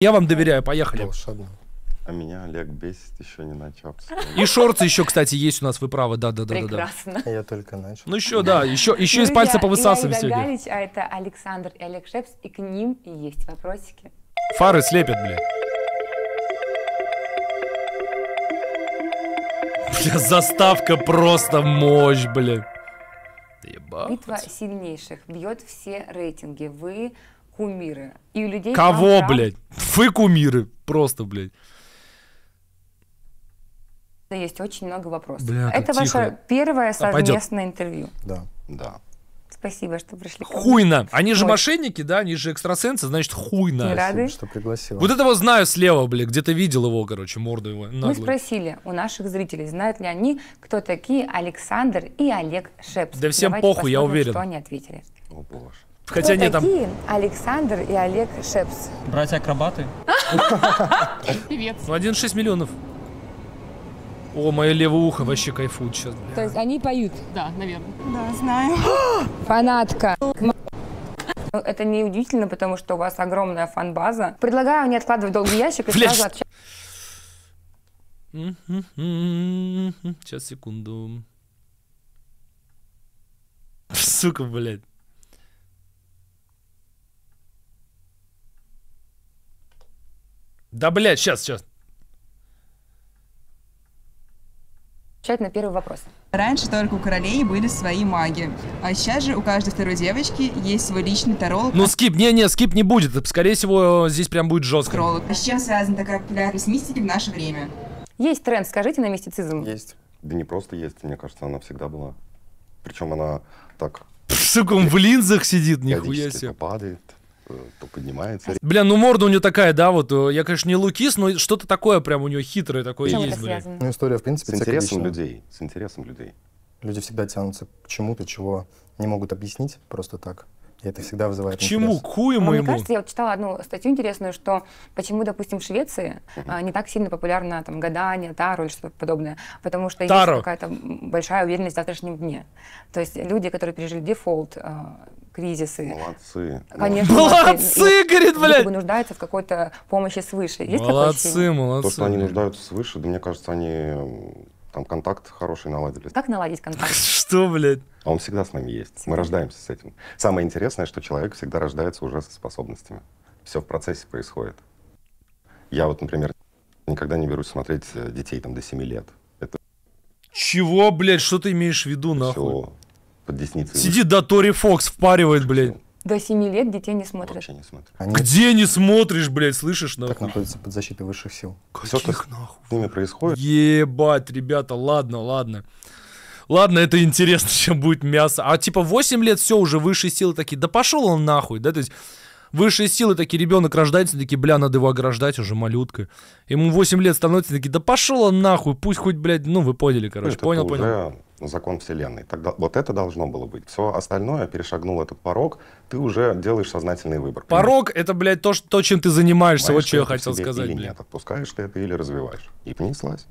Я вам доверяю, поехали. А меня Олег бесит, еще не начал. И шорты еще, кстати, есть у нас, вы правы, да-да-да. Прекрасно. А я только начал. Ну еще, да, еще, еще из ну, пальца повысасываем сегодня. Галич, а это Александр и Олег Шепс, и к ним есть вопросики. Фары слепят, блядь. Бля, заставка просто мощь, бля. Ебать. Битва сильнейших бьет все рейтинги. Вы кумиры. И у людей... Кого, там, блядь? Вы кумиры. Просто, блядь. Есть очень много вопросов. Бля, Это тихо. ваше первое а, совместное а, интервью. Да. Да. Спасибо, что пришли. Хуйно. Они же Ой. мошенники, да? Они же экстрасенсы, значит, хуйно. Рады? что пригласила. Вот этого знаю слева, бля, где-то видел его, короче, морду его. Наглую. Мы спросили у наших зрителей, знают ли они, кто такие Александр и Олег Шепс. Да всем Давайте похуй, я уверен. что они ответили. О, боже. Хотя Кто нет, такие? Там... Александр и Олег Шепс. Братья-акробаты. Певец. 1,6 ну, миллионов. О, мое левое ухо вообще кайфует сейчас. То есть они поют? Да, наверное. Да, знаю. Фанатка. Ну, это не удивительно, потому что у вас огромная фан-база. Предлагаю не откладывать долгий ящик и сразу отвечать. Сейчас, секунду. Сука, блядь. Да, блядь, сейчас, сейчас. отвечать на первый вопрос. Раньше только у королей были свои маги, а сейчас же у каждой второй девочки есть свой личный таролог. Ну, скип, не-не, скип не будет, скорее всего, здесь прям будет жестко. Таролог. А с чем связана такая популярность мистики в наше время? Есть тренд, скажите, на мистицизм. Есть. Да не просто есть, мне кажется, она всегда была. Причем она так... Сука, он в линзах сидит, нихуя себе. падает. Э, то поднимается. Бля, ну морда у нее такая, да, вот, э, я, конечно, не лукис, но что-то такое прям у нее хитрое такое Чем есть, блин. Ну, история, в принципе, С интересом людей, с интересом людей. Люди всегда тянутся к чему-то, чего не могут объяснить просто так. И это всегда вызывает К чему? К хую ну, моему? Мне кажется, я вот читала одну статью интересную, что почему, допустим, в Швеции uh-huh. не так сильно популярно там гадание, таро или что-то подобное, потому что Таро. есть какая-то большая уверенность в завтрашнем дне. То есть люди, которые пережили дефолт, а, кризисы. Молодцы. Конечно, молодцы, и, говорит, блядь! Бы нуждаются в какой-то помощи свыше. Есть молодцы, молодцы. То, что они нуждаются свыше, да мне кажется, они там контакт хороший наладили. Как наладить контакт? Что, блядь? А он всегда с нами есть. Мы рождаемся с этим. Самое интересное, что человек всегда рождается уже со способностями. Все в процессе происходит. Я вот, например, никогда не берусь смотреть э, детей там до 7 лет. Это... Чего, блядь, что ты имеешь в виду, нахуй? Все под десницей. Сидит, да, Тори Фокс впаривает, блядь. До 7 лет детей не смотрят. Вообще не смотрят. Они... Где не смотришь, блядь, слышишь, нахуй? Так находится под защитой высших сил. Каких Все, что нахуй? с ними происходит. Ебать, ребята, ладно, ладно. Ладно, это интересно, чем будет мясо. А типа 8 лет все уже высшие силы такие, да пошел он нахуй, да, то есть высшие силы такие, ребенок рождается, такие, бля, надо его ограждать уже малюткой. Ему 8 лет становится, такие, да пошел он нахуй, пусть хоть, блядь, ну вы поняли, короче, ну, это понял, понял. Да закон Вселенной. Тогда, вот это должно было быть. Все остальное, перешагнул этот порог, ты уже делаешь сознательный выбор. Порог — это, блядь, то, что, то, чем ты занимаешься, Понимаешь, вот что я хотел сказать. Или блядь. нет, отпускаешь ты это или развиваешь. И понеслась.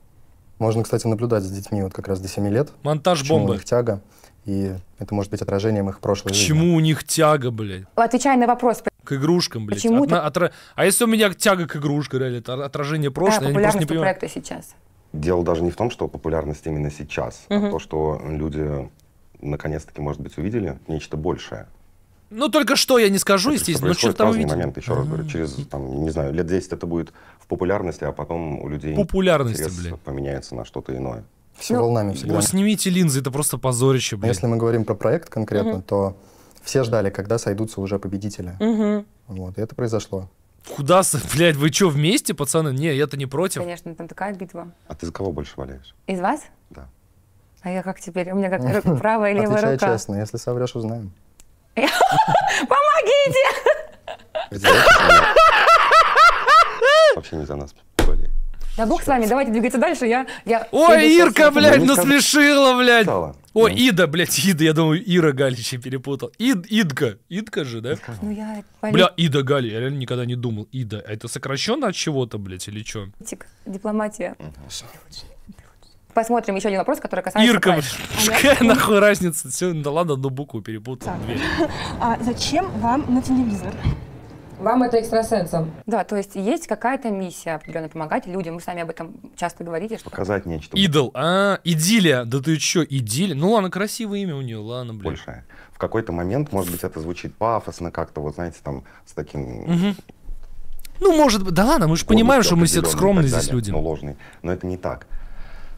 Можно, кстати, наблюдать с детьми вот как раз до 7 лет. Монтаж бомбы. У них тяга, и это может быть отражением их прошлой К жизни. Почему у них тяга, блядь? Отвечай на вопрос. К игрушкам, блядь. Почему Одна, ты... отра... А если у меня тяга к игрушкам, реально, это отражение прошлого, да, я просто не понимаю. проекта сейчас дело даже не в том, что популярность именно сейчас, угу. а то, что люди наконец-таки, может быть, увидели нечто большее. Ну, только что я не скажу, это естественно, но ну, что-то там увидели. момент, еще раз говорю, через, там, не знаю, лет 10 это будет в популярности, а потом у людей популярность поменяется на что-то иное. Все ну, волнами ну, всегда. Ну, снимите линзы, это просто позорище, блин. Если мы говорим про проект конкретно, угу. то все ждали, когда сойдутся уже победители. Угу. Вот, и это произошло. Куда, блядь, вы что, вместе, пацаны? Не, я-то не против. Конечно, там такая битва. А ты за кого больше болеешь? Из вас? Да. А я как теперь? У меня как правая или левая Отвечай рука. честно, если соврешь, узнаем. Помогите! Вообще не за нас болеет. Да бог с вами, давайте двигаться дальше, я... я Ой, Ирка, блядь, насмешила, блядь! О, ну. Ида, блядь, Ида, я думаю, Ира Галич перепутал. Ид, Идка, Идка же, да? Ну, я... Бля, Ида Гали, я реально никогда не думал. Ида, а это сокращенно от чего-то, блядь, или что? дипломатия. Посмотрим еще один вопрос, который касается... Ирка, а какая нахуй разница? Все, да ладно, одну букву перепутал. А зачем вам на телевизор? Вам это экстрасенсом. Да, то есть есть какая-то миссия определенно помогать людям. Вы сами об этом часто говорите. Что... Показать нечто. Идол. А, идиллия. Да ты чё, идиллия? Ну ладно, красивое имя у нее, ладно, блин. Большая. В какой-то момент, может быть, это звучит пафосно как-то, вот знаете, там, с таким... Угу. Ну, может быть, да ладно, мы же понимаем, что мы все скромные здесь люди. Ну, ложный. Но это не так.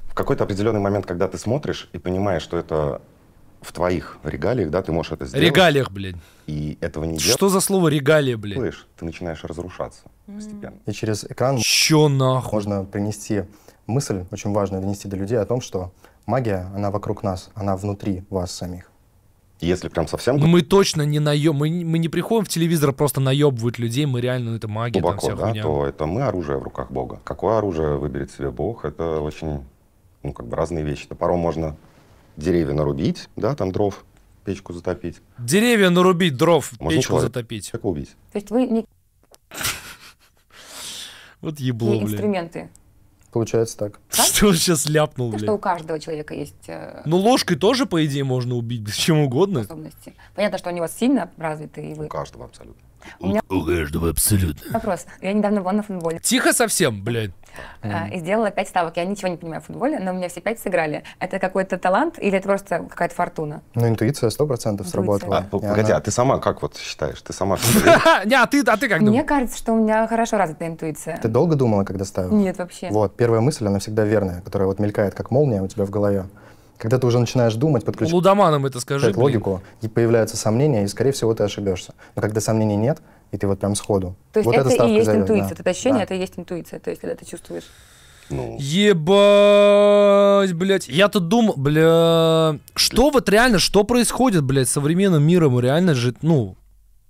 В какой-то определенный момент, когда ты смотришь и понимаешь, что это в твоих регалиях, да, ты можешь это сделать. Регалиях, блин. И этого не делаешь. Что за слово регалия, блин? Слышь, ты начинаешь разрушаться постепенно. И через экран Чё нахуй? можно принести мысль, очень важную донести до людей о том, что магия, она вокруг нас, она внутри вас самих. Если прям совсем... Ну, мы точно не наем, мы, мы не приходим в телевизор просто наебывают людей, мы реально, ну, это магия, глубоко, там вся да, хуйня. то это мы оружие в руках Бога. Какое оружие выберет себе Бог, это очень, ну, как бы разные вещи. Это порой можно деревья нарубить, да, там дров, печку затопить. Деревья нарубить, дров, Можно печку человек. затопить. Как убить? То есть вы не... Вот ебло, не инструменты. Получается так. Что он сейчас ляпнул, блядь? Что у каждого человека есть... Э, ну, ложкой тоже, по идее, можно убить, чем угодно. Понятно, что они у вас сильно развиты, и вы... У каждого абсолютно. У, меня... у каждого абсолютно. Вопрос. Я недавно была на футболе. Тихо совсем, блядь. Mm. И сделала пять ставок. Я ничего не понимаю в футболе, но у меня все пять сыграли. Это какой-то талант или это просто какая-то фортуна? Ну, интуиция сто процентов сработала. А, погоди, она... а ты сама как вот считаешь? Ты сама... Не, а ты, а ты как Мне кажется, что у меня хорошо развита интуиция. Ты долго думала, когда ставила? Нет, вообще. Вот, первая мысль, она всегда верная, которая вот мелькает как молния у тебя в голове. Когда ты уже начинаешь думать, подключать Лудоманом это скажи, логику, и появляются сомнения, и, скорее всего, ты ошибешься. Но когда сомнений нет, и ты вот прям сходу. То есть вот это и есть интуиция, да. это ощущение, да. это и есть интуиция, то есть когда ты чувствуешь. Ну. Ебать, блядь. Я тут думал, бля... Что вот реально, что происходит, блядь, с современным миром? Реально же, ну,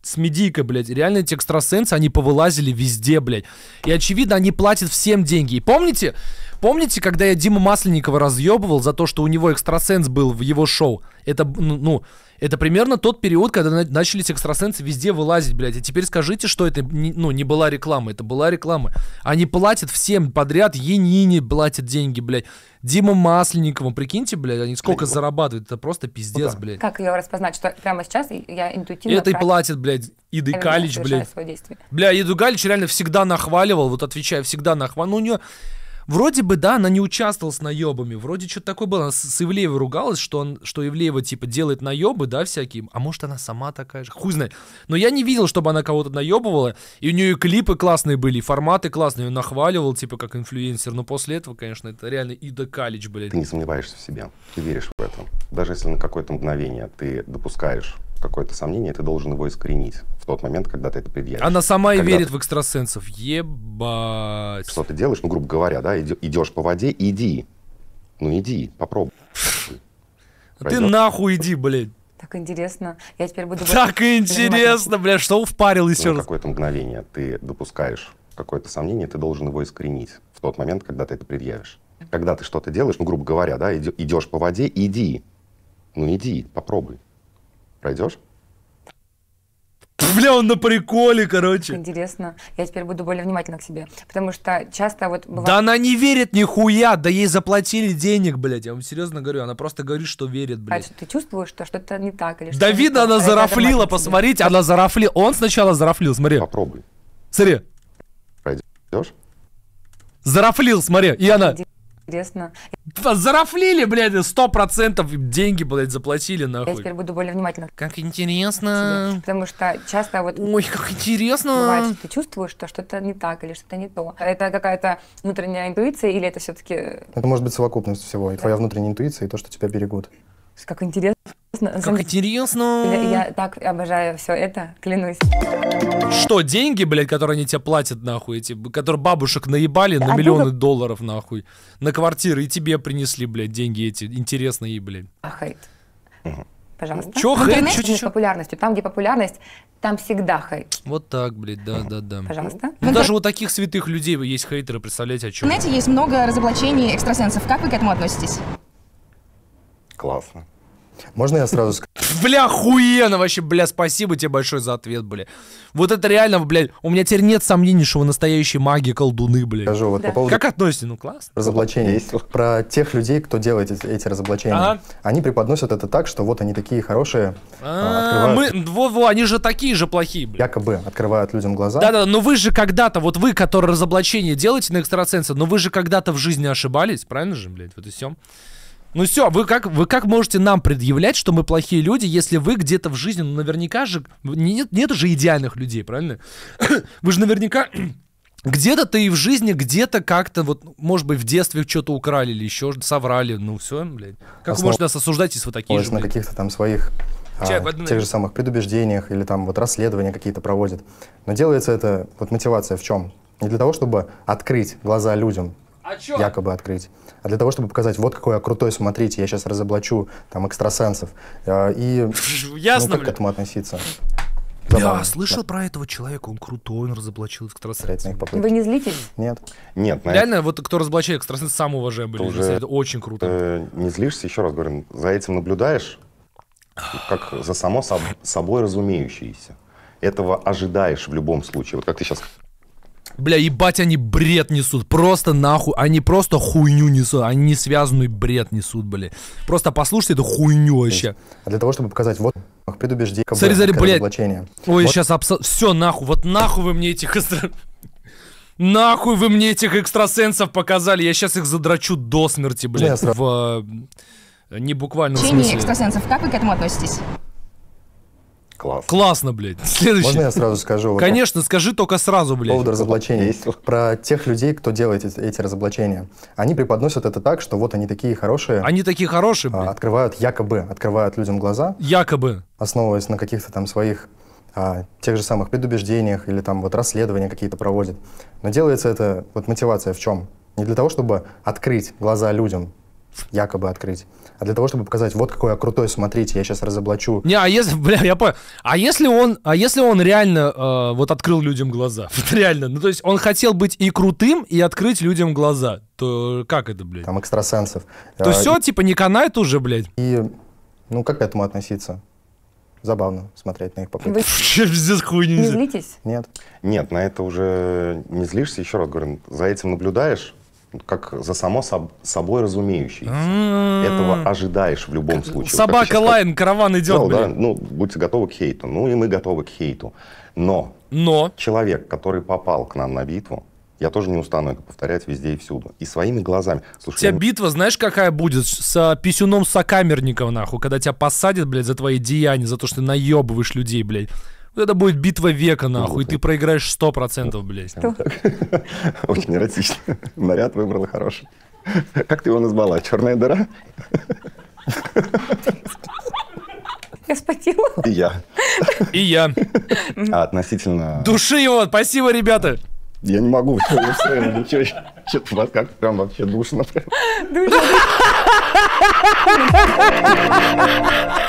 с медийкой, блядь. Реально эти экстрасенсы, они повылазили везде, блядь. И очевидно, они платят всем деньги. И помните, Помните, когда я Дима Масленникова разъебывал за то, что у него экстрасенс был в его шоу? Это, ну, ну это примерно тот период, когда начались экстрасенсы везде вылазить, блядь. И теперь скажите, что это, не, ну, не была реклама, это была реклама. Они платят всем подряд, енини платят деньги, блядь. Дима Масленниковым, прикиньте, блядь, они сколько блядь. зарабатывают, это просто пиздец, ну, блядь. Как ее распознать, что прямо сейчас я интуитивно... Это прав... платит, блядь, Иды Галич, блядь. Бля, Иду Галич реально всегда нахваливал, вот отвечая, всегда нахваливал. Ну, у нее Вроде бы, да, она не участвовала с наебами, вроде что-то такое было. Она с, с Ивлеевой ругалась, что, он, что Ивлеева, типа, делает наебы, да, всякие. А может, она сама такая же, хуй знает. Но я не видел, чтобы она кого-то наебывала, и у нее и клипы классные были, и форматы классные, ее нахваливал, типа, как инфлюенсер. Но после этого, конечно, это реально Ида Калич, блядь. Ты не сомневаешься в себе, ты веришь в это. Даже если на какое-то мгновение ты допускаешь какое-то сомнение, ты должен его искоренить в тот момент, когда ты это предъявишь. Она сама когда и верит ты... в экстрасенсов. Ебать. Что ты делаешь, ну, грубо говоря, да, идешь по воде, иди. Ну, иди, попробуй. Ну, ты нахуй иди, блядь. Так интересно. Я теперь буду... Так интересно, бля, что впарил еще ну, раз? какое-то мгновение ты допускаешь какое-то сомнение, ты должен его искоренить в тот момент, когда ты это предъявишь. Когда ты что-то делаешь, ну, грубо говоря, да, идешь по воде, иди. Ну, иди, попробуй. Пройдешь? Бля, он на приколе, короче. Интересно. Я теперь буду более внимательна к себе. Потому что часто вот бывает... Да она не верит нихуя, да ей заплатили денег, блядь. Я вам серьезно говорю, она просто говорит, что верит, а блядь. А что, ты чувствуешь, что что-то не так? Или да видно, она зарафлила, посмотрите, она зарафлила. Он сначала зарафлил, смотри. Попробуй. Смотри. пойдешь? Зарафлил, смотри, и она интересно. Типа, Зарафлили, блядь, сто процентов деньги, блядь, заплатили, нахуй. Я теперь буду более внимательно. Как интересно. Тебе, потому что часто вот... Ой, как интересно. Бывает, что ты чувствуешь, что что-то не так или что-то не то. Это какая-то внутренняя интуиция или это все-таки... Это может быть совокупность всего. И да. внутренняя интуиция, и то, что тебя берегут. Как интересно интересно. Как интересно. Я, я так обожаю все это, клянусь. Что, деньги, блядь, которые они тебе платят, нахуй, эти, которые бабушек наебали на а миллионы ты... долларов, нахуй, на квартиры, и тебе принесли, блядь, деньги эти, интересные, блядь. А хейт. Пожалуйста. Чё хейт? Интернет чё, чё, чё? популярностью. Там, где популярность, там всегда хейт. Вот так, блядь, да, да, да. Пожалуйста. Ну, ну даже у таких святых людей есть хейтеры, представляете, о чем? В интернете есть много разоблачений экстрасенсов. Как вы к этому относитесь? Классно. Можно я сразу скажу? Бля, хуено вообще, бля, спасибо тебе большое за ответ, бля. Вот это реально, бля, у меня теперь нет сомнений, что вы настоящие маги, колдуны, бля. Скажу, вот да. по поводу... Как относитесь? Ну, классно. Разоблачение. Есть. Про тех людей, кто делает эти, эти разоблачения. Ага. Они преподносят это так, что вот они такие хорошие, а, а, открывают... Мы, во, во, они же такие же плохие, бля. Якобы открывают людям глаза. Да-да, но вы же когда-то, вот вы, которые разоблачение делаете на экстрасенса, но вы же когда-то в жизни ошибались, правильно же, блядь, вот и все. Ну все, вы как, вы как можете нам предъявлять, что мы плохие люди, если вы где-то в жизни, ну наверняка же, нет, нет же идеальных людей, правильно? Вы же наверняка где-то ты и в жизни, где-то как-то, вот, может быть, в детстве что-то украли или еще соврали, ну все, блядь. Как Основ... вы нас осуждать, если вы такие же, На каких-то там своих а, Чай, а, тех же самых предубеждениях или там вот расследования какие-то проводят. Но делается это, вот мотивация в чем? Не для того, чтобы открыть глаза людям, а якобы открыть. А для того, чтобы показать, вот какой я крутой, смотрите, я сейчас разоблачу там экстрасенсов. Э, и ну, Ясно, ну, как блин. к этому относиться? Забавно. Я слышал да. про этого человека, он крутой, он разоблачил экстрасенсов. Вы не злитесь? Нет. Нет, Реально, это... вот кто разоблачает экстрасенсов, сам уважаемый уже... это очень круто. Э, не злишься, еще раз говорю, за этим наблюдаешь, как за само собой разумеющееся. Этого ожидаешь в любом случае. Вот как ты сейчас Бля, ебать, они бред несут. Просто нахуй. Они просто хуйню несут. Они не связанную бред несут, бля. Просто послушайте эту хуйню вообще. А для того, чтобы показать, вот предубеждение, Смотри, смотри, блядь. Ой, вот. сейчас абсолютно... Все, нахуй. Вот нахуй вы мне этих Нахуй вы мне этих экстрасенсов показали. Я сейчас их задрачу до смерти, блядь. В... Э, не буквально. В смысле. экстрасенсов, как вы к этому относитесь? Класс. Классно, блядь. Следующий. Можно я сразу скажу? Вот Конечно, скажи только сразу, блядь. По поводу разоблачений. Есть. Про тех людей, кто делает эти, эти разоблачения. Они преподносят это так, что вот они такие хорошие. Они такие хорошие, а, блядь. Открывают якобы, открывают людям глаза. Якобы. Основываясь на каких-то там своих а, тех же самых предубеждениях или там вот расследования какие-то проводят. Но делается это, вот мотивация в чем? Не для того, чтобы открыть глаза людям, якобы открыть, а для того, чтобы показать, вот какой я крутой, смотрите, я сейчас разоблачу. Не, а если, бля, я понял. А если он, а если он реально э, вот открыл людям глаза? Вот реально, ну то есть он хотел быть и крутым, и открыть людям глаза. То как это, блядь? Там экстрасенсов. То а, все, и... типа, не канает уже, блядь? И, ну как к этому относиться? забавно смотреть на их попытки. Вы Пиздец, хуйня. Не злитесь? Нет. Нет, на это уже не злишься. Еще раз говорю, за этим наблюдаешь, как за само собой разумеющееся. М-м-м. Этого ожидаешь в любом случае. Собака вот лайн, караван идет. Ну да, ну, будьте готовы к хейту. Ну, и мы готовы к хейту. Но, Но человек, который попал к нам на битву, я тоже не устану это повторять везде и всюду. И своими глазами. Слушай, тебя я... Ну битва, знаешь, какая будет? С э, писюном сокамерников, нахуй. Когда тебя посадят, блядь, за твои деяния, за то, что ты наебываешь людей, блядь это будет битва века, нахуй. Ты проиграешь сто процентов, блядь. Очень эротично. Наряд выбрала хороший. Как ты его назвала? Черная дыра? Я Господин. И я. И я. А относительно... Души его! Спасибо, ребята! Я не могу, я все время, ничего, что-то у вас как прям вообще душно. Душно.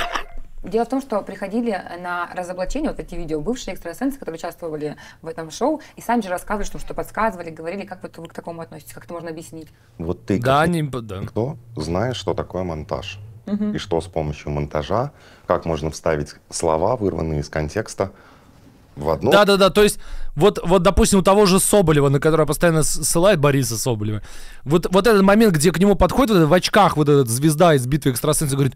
Дело в том, что приходили на разоблачение вот эти видео бывшие экстрасенсы, которые участвовали в этом шоу, и сами же рассказывали, что что подсказывали, говорили, как вот вы к такому относитесь, как это можно объяснить. Вот ты, да, как не, да. кто знает, что такое монтаж, угу. и что с помощью монтажа, как можно вставить слова, вырванные из контекста, в одну. Да, да, да. То есть, вот, вот, допустим, у того же Соболева, на которого постоянно ссылает Бориса Соболева, вот, вот этот момент, где к нему подходит вот в очках вот этот звезда из битвы экстрасенсов говорит: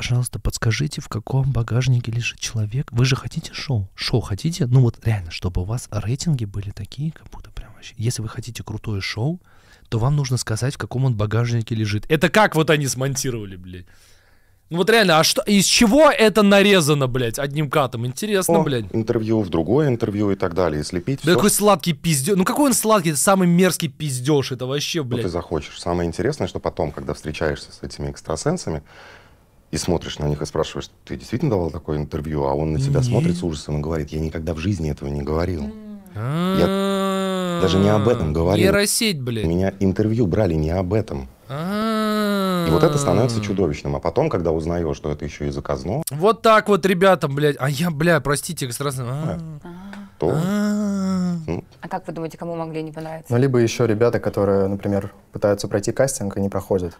Пожалуйста, подскажите, в каком багажнике лежит человек. Вы же хотите шоу? Шоу хотите? Ну вот реально, чтобы у вас рейтинги были такие, как будто прям вообще. Если вы хотите крутое шоу, то вам нужно сказать, в каком он багажнике лежит. Это как вот они смонтировали, блядь? Ну вот реально, а что, из чего это нарезано, блядь, одним катом? Интересно, О, блядь. интервью, в другое интервью и так далее, и слепить да все. какой сладкий пиздец? Ну какой он сладкий, это самый мерзкий пиздеж, это вообще, блядь. Что ты захочешь. Самое интересное, что потом, когда встречаешься с этими экстрасенсами, и смотришь на них и спрашиваешь, ты действительно давал такое интервью, а он на тебя смотрит с ужасом и говорит, я никогда в жизни этого не говорил. Я даже не об этом говорил. Нейросеть, блядь. Меня интервью брали не об этом. И вот это становится чудовищным. А потом, когда узнаешь, что это еще и заказно... Вот так вот, ребята, блядь. А я, бля, простите, экстрасенс. То... Ну. А как вы думаете, кому могли не понравиться? Ну, либо еще ребята, которые, например, пытаются пройти кастинг и не проходят.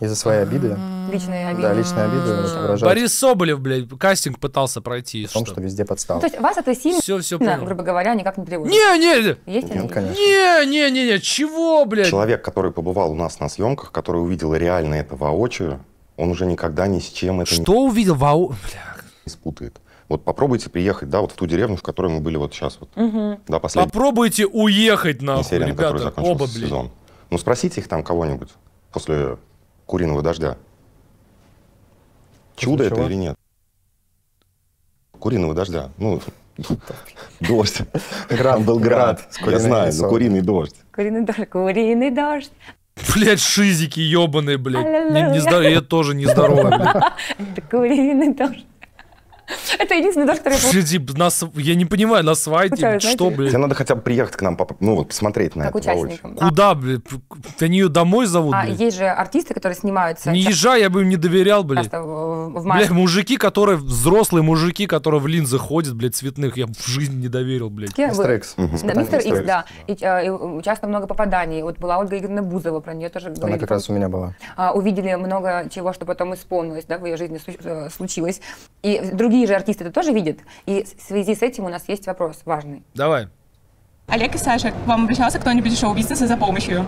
Из-за своей обиды. Личные обиды. Да, личные обиды. Борис Соболев, блядь, кастинг пытался пройти. В том, что везде подстава. То есть вас это сильно, все, все понял. грубо говоря, никак не тревожит? Не, не, Есть нет, ну, конечно. Не, не, не, чего, блядь? Человек, который побывал у нас на съемках, который увидел реально это воочию, он уже никогда ни с чем это Что не... увидел вау? Бля. Не спутает. Вот попробуйте приехать, да, вот в ту деревню, в которой мы были вот сейчас. Вот, угу. да, последний. Попробуйте уехать нахуй, серия, ребята, на оба, блин. сезон. Ну спросите их там кого-нибудь после куриного дождя. Чудо это или нет? Куриного дождя. Ну, дождь. Град был град. Я знаю, но куриный дождь. Куриный дождь. Куриный дождь. Блять, шизики ебаные, блядь. Я тоже нездоровый, блядь. Куриный дождь. Это единственный дождь, который был. нас, я не понимаю, на свадьбе, что, блин? Тебе надо хотя бы приехать к нам, ну вот, посмотреть на как это. участникам. Куда, блин? Они ее домой зовут, А есть же артисты, которые снимаются. Не езжай, я бы им не доверял, блин. Блядь, мужики, которые, взрослые мужики, которые в линзы ходят, блядь, цветных, я в жизни не доверил, блядь. Мистер Икс. Мистер Икс, да. И а, часто много попаданий. Вот была Ольга Игоревна Бузова, про нее тоже Она как раз у меня была. А, увидели много чего, что потом исполнилось, да, в ее жизни э, случилось. И другие другие же артисты это тоже видят. И в связи с этим у нас есть вопрос важный. Давай. Олег и Саша, к вам обращался кто-нибудь из шоу-бизнеса за помощью?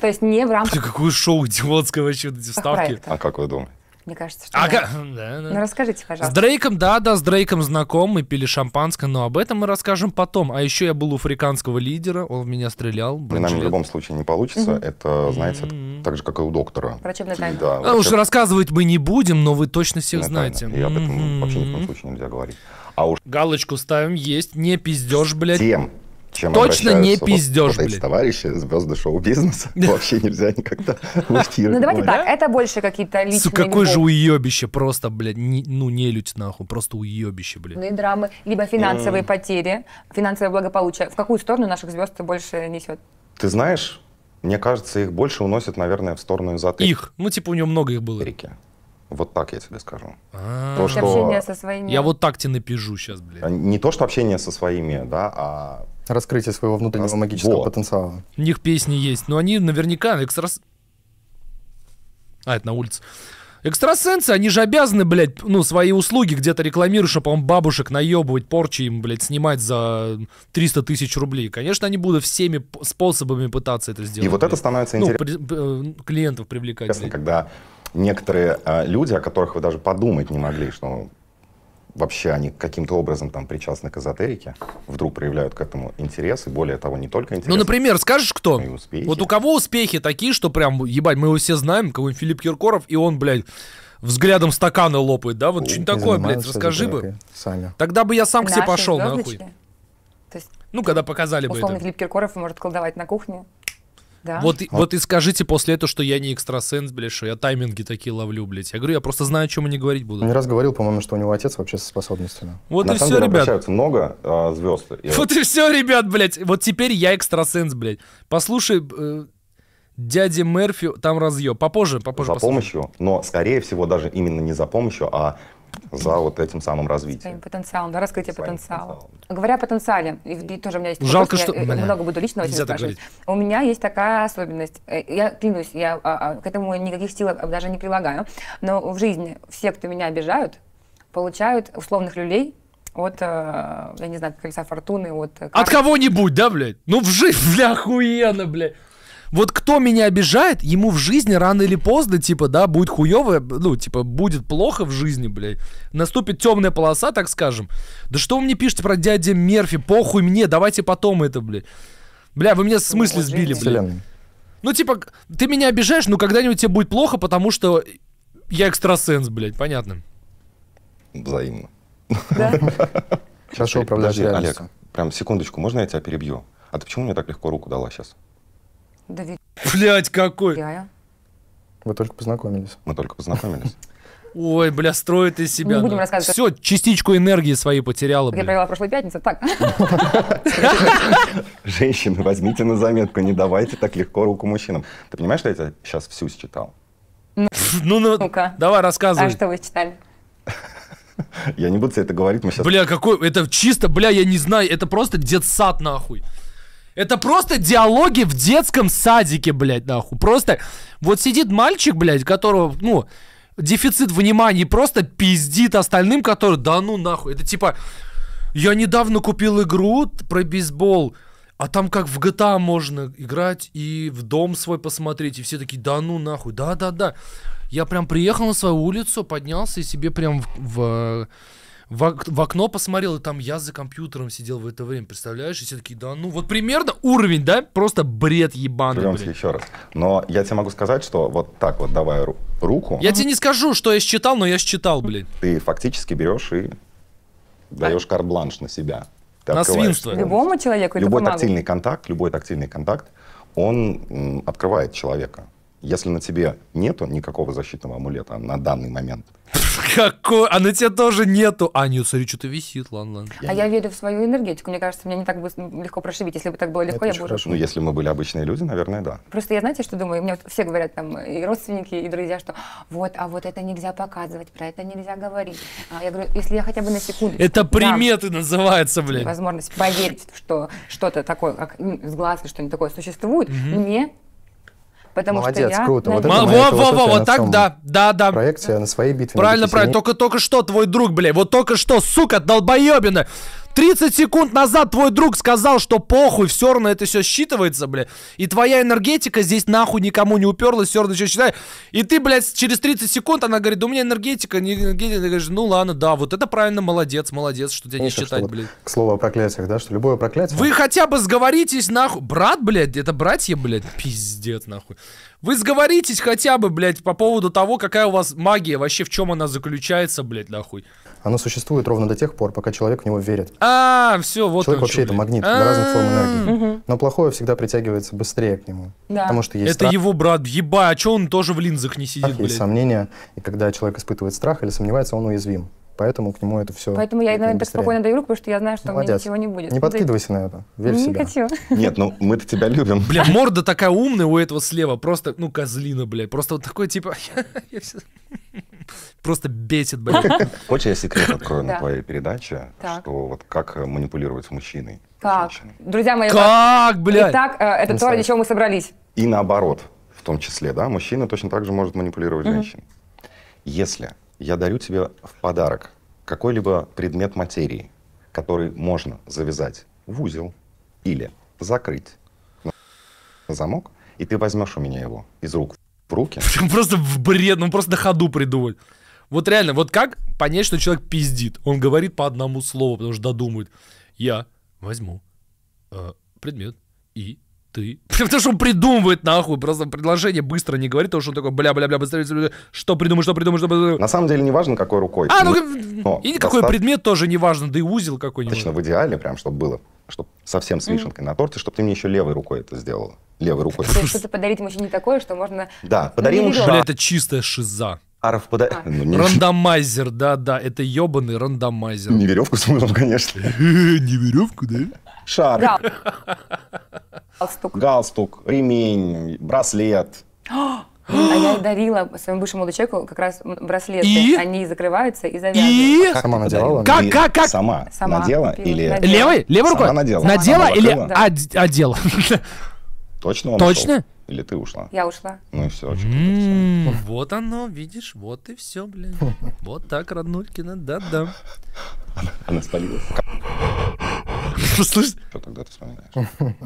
То есть не в рамках... Ты какое шоу идиотское вообще, эти вставки? А как вы думаете? Мне кажется, что. Ага. Да. Да, Ну расскажите, пожалуйста. С Дрейком, да, да, с Дрейком знаком, мы пили шампанское, но об этом мы расскажем потом. А еще я был у африканского лидера, он в меня стрелял. Блин, нам в любом случае не получится. Mm-hmm. Это, знаете, mm-hmm. так же, как и у доктора. Врачебная тайна. Да, врачеб... А уж рассказывать мы не будем, но вы точно всех Врачебная знаете. Тайна. И об этом mm-hmm. вообще ни в коем случае нельзя говорить. А уж... Галочку ставим, есть, не пиздешь, блядь. Тем чем Точно не пиздешь, вот, блядь. товарищи, звезды шоу-бизнеса. Вообще нельзя никогда в Ну давайте так, это больше какие-то личные... Сука, какое же уебище просто, блядь, ну не нелюдь нахуй, просто уебище, блядь. Ну и драмы, либо финансовые потери, финансовое благополучие. В какую сторону наших звезд больше несет? Ты знаешь, мне кажется, их больше уносят, наверное, в сторону эзотерики. Их? Ну типа у него много их было. Реки. Вот так я тебе скажу. А. То, что... Общение со своими. Я вот так тебе напишу сейчас, блядь. Не то, что общение со своими, да, а Раскрытие своего внутреннего магического вот. потенциала. У них песни есть, но они наверняка экстрас... А, это на улице. Экстрасенсы, они же обязаны, блядь, ну, свои услуги где-то рекламируешь, чтобы, по-моему, бабушек наебывать, порчи им, блядь, снимать за 300 тысяч рублей. Конечно, они будут всеми способами пытаться это сделать. И вот блядь. это становится ну, интересно. При... Э, клиентов привлекать. Интересно, когда некоторые э, люди, о которых вы даже подумать не могли, что вообще они каким-то образом там причастны к эзотерике, вдруг проявляют к этому интерес, и более того, не только интерес. Ну, например, скажешь, кто? Вот у кого успехи такие, что прям, ебать, мы его все знаем, кого-нибудь Филипп Киркоров, и он, блядь, взглядом стакана лопает, да? Вот что-нибудь такое, блядь, расскажи бы. Сами. Тогда бы я сам к себе пошел, звездочные? нахуй. То есть, ну, когда показали бы это. Условно, Филипп Киркоров может колдовать на кухне, да. Вот, вот. А вот и скажите после этого, что я не экстрасенс, блядь, что я тайминги такие ловлю, блядь. Я говорю, я просто знаю, о чем они говорить буду. Не раз говорил, по-моему, что у него отец вообще со способностями. Вот а и все, деле, ребят. Обращаются много э, звезд. Я... Вот и все, ребят, блядь. Вот теперь я экстрасенс, блядь. Послушай, э, дяди Мерфи, там разъем. Попозже, попозже. За послушай. помощью, но скорее всего даже именно не за помощью, а за вот этим самым развитием. Потенциалом, да, раскрытие Своим потенциала. Потенциалом. Говоря о потенциале, и тоже у меня есть ну, Жалко, вопрос, что... я э, много буду личного тебя спрашивать. У меня есть такая особенность, э, я клянусь, я а, а, к этому никаких сил а, даже не прилагаю, но в жизни все, кто меня обижают, получают условных люлей от, э, я не знаю, колеса фортуны, от... От кого-нибудь, да, блядь? Ну, в жизнь, бля, охуенно, блядь вот кто меня обижает, ему в жизни рано или поздно, типа, да, будет хуево, ну, типа, будет плохо в жизни, блядь. Наступит темная полоса, так скажем. Да что вы мне пишете про дядя Мерфи? Похуй мне, давайте потом это, блядь. Бля, вы меня в смысле сбили, блядь. Ну, типа, ты меня обижаешь, но когда-нибудь тебе будет плохо, потому что я экстрасенс, блядь, понятно? Взаимно. Да. Хорошо управляешь Олег, прям секундочку, можно я тебя перебью? А ты почему мне так легко руку дала сейчас? Доверяю. Блять, какой! Вы только познакомились. Мы только познакомились. Ой, бля, строит из себя. Не ну. будем рассказывать. Все, частичку энергии своей потеряла. Я провела прошлой пятнице, так. Женщины, возьмите на заметку, не давайте так легко руку мужчинам. Ты понимаешь, что я тебя сейчас всю считал? Ну, ну, ну давай рассказывай. А что вы читали? Я не буду тебе это говорить, мы сейчас... Бля, какой... Это чисто, бля, я не знаю, это просто детсад нахуй. Это просто диалоги в детском садике, блядь, нахуй. Просто вот сидит мальчик, блядь, которого, ну, дефицит внимания просто пиздит остальным, которые, да ну нахуй. Это типа, я недавно купил игру про бейсбол, а там как в GTA можно играть и в дом свой посмотреть. И все такие, да ну нахуй, да-да-да. Я прям приехал на свою улицу, поднялся и себе прям в... в в, в окно посмотрел, и там я за компьютером сидел в это время, представляешь? И все такие, да ну, вот примерно уровень, да? Просто бред ебаный, Вернемся блин. еще раз. Но я тебе могу сказать, что вот так вот, давай ру- руку... Я тебе не скажу, что я считал, но я считал, блин. Ты фактически берешь и даешь карт-бланш на себя. Ты На открываешь свинство. Любому человеку Любой бумагу? тактильный контакт, любой тактильный контакт, он м, открывает человека. Если на тебе нету никакого защитного амулета на данный момент. Какой? А на тебе тоже нету. А, нет, смотри, что-то висит, ладно, ладно. Я а не... я верю в свою энергетику. Мне кажется, мне не так быстро, легко прошибить. Если бы так было легко, Это я бы... Хорошо. Ну, если мы были обычные люди, наверное, да. Просто я, знаете, что думаю? Мне вот все говорят там, э, и родственники, и друзья, что вот, а вот это нельзя показывать, про это нельзя говорить. А я говорю, если я хотя бы на секунду... Это приметы называются, блин. Возможность поверить, что что-то такое, как сглаз что-нибудь такое существует, угу. мне Потому Молодец, что я круто. Вот, М- во, во, во, вот так, да, да, да. Проекция на своей битве. Правильно, правильно. Только, только что твой друг, блядь. вот только что, сука, долбоебина. 30 секунд назад твой друг сказал, что похуй, все равно это все считывается, бля. И твоя энергетика здесь нахуй никому не уперлась, все равно еще считай. И ты, блядь, через 30 секунд она говорит, да у меня энергетика, не энергетика. Ты говоришь, ну ладно, да, вот это правильно, молодец, молодец, что тебя не считать, что, блядь. К слову о проклятиях, да, что любое проклятие... Вы хотя бы сговоритесь, нахуй. Брат, блядь, это братья, блядь, пиздец, нахуй. Вы сговоритесь хотя бы, блядь, по поводу того, какая у вас магия, вообще в чем она заключается, блядь, нахуй оно существует ровно до тех пор, пока человек в него верит. А, все, вот Человек вообще это магнит для а. разных форм энергии. Но плохое всегда притягивается быстрее к нему. Потому что есть Это его брат, еба, а что он тоже в линзах не сидит, есть сомнения, и когда человек испытывает страх или сомневается, он уязвим. Поэтому к нему это все. Поэтому я, наверное, так спокойно даю руку, потому что я знаю, что Молодец. Ну, у меня ничего не будет. Не подкидывайся на это. Верь не в себя. хочу. Нет, ну мы-то тебя любим. Бля, морда такая умная у этого слева. Просто, ну, козлина, бля. Просто вот такой типа. Просто бесит, бля. Хочешь, я секрет открою на твоей передаче, что вот как э, манипулировать мужчиной? Как? Друзья мои, как, бля? Итак, э, это то, ради чего мы собрались. И наоборот, в том числе, да, мужчина точно так же может манипулировать женщиной, Если я дарю тебе в подарок какой-либо предмет материи, который можно завязать в узел или закрыть на замок, и ты возьмешь у меня его из рук в руки. Просто в бред, ну просто на ходу придумать. Вот реально, вот как понять, что человек пиздит? Он говорит по одному слову, потому что додумает. Я возьму э, предмет и ты. Потому что он придумывает нахуй, просто предложение быстро не говорит, потому что он такой, бля-бля-бля, быстрее, бля, что придумай, что придумай, что придумай. На самом деле не важно, какой рукой. А, ну, Но ну, ну, ну, и какой достат... предмет тоже не важно, да и узел какой-нибудь. Точно, в идеале прям, чтобы было, чтобы совсем с вишенкой mm. на торте, чтобы ты мне еще левой рукой это сделала. Левой рукой. То есть Что-то подарить ему еще не такое, что можно... Да, подарим ему Бля, это чистая шиза. Аров пода... а. ну, не... Рандомайзер, да-да, это ебаный рандомайзер. Не веревку с мылом, конечно. Не веревку, да? Шар. Да. Галстук. Галстук, ремень, браслет. А я дарила своему бывшему молодому как раз браслеты. И? Они закрываются и завязываются. И? как сама наделала? Как, как, как? Сама, сама надела или... Надела. Левой? Левой рукой? Сама надела. Надела или да. одела? Точно он Точно? Ушел? Или ты ушла? Я ушла. Ну и все. Mm -hmm. Вот оно, видишь, вот и все, блин. Вот так, роднулькина, да-да. Она спалилась. Слышь? Что тогда ты вспоминаешь?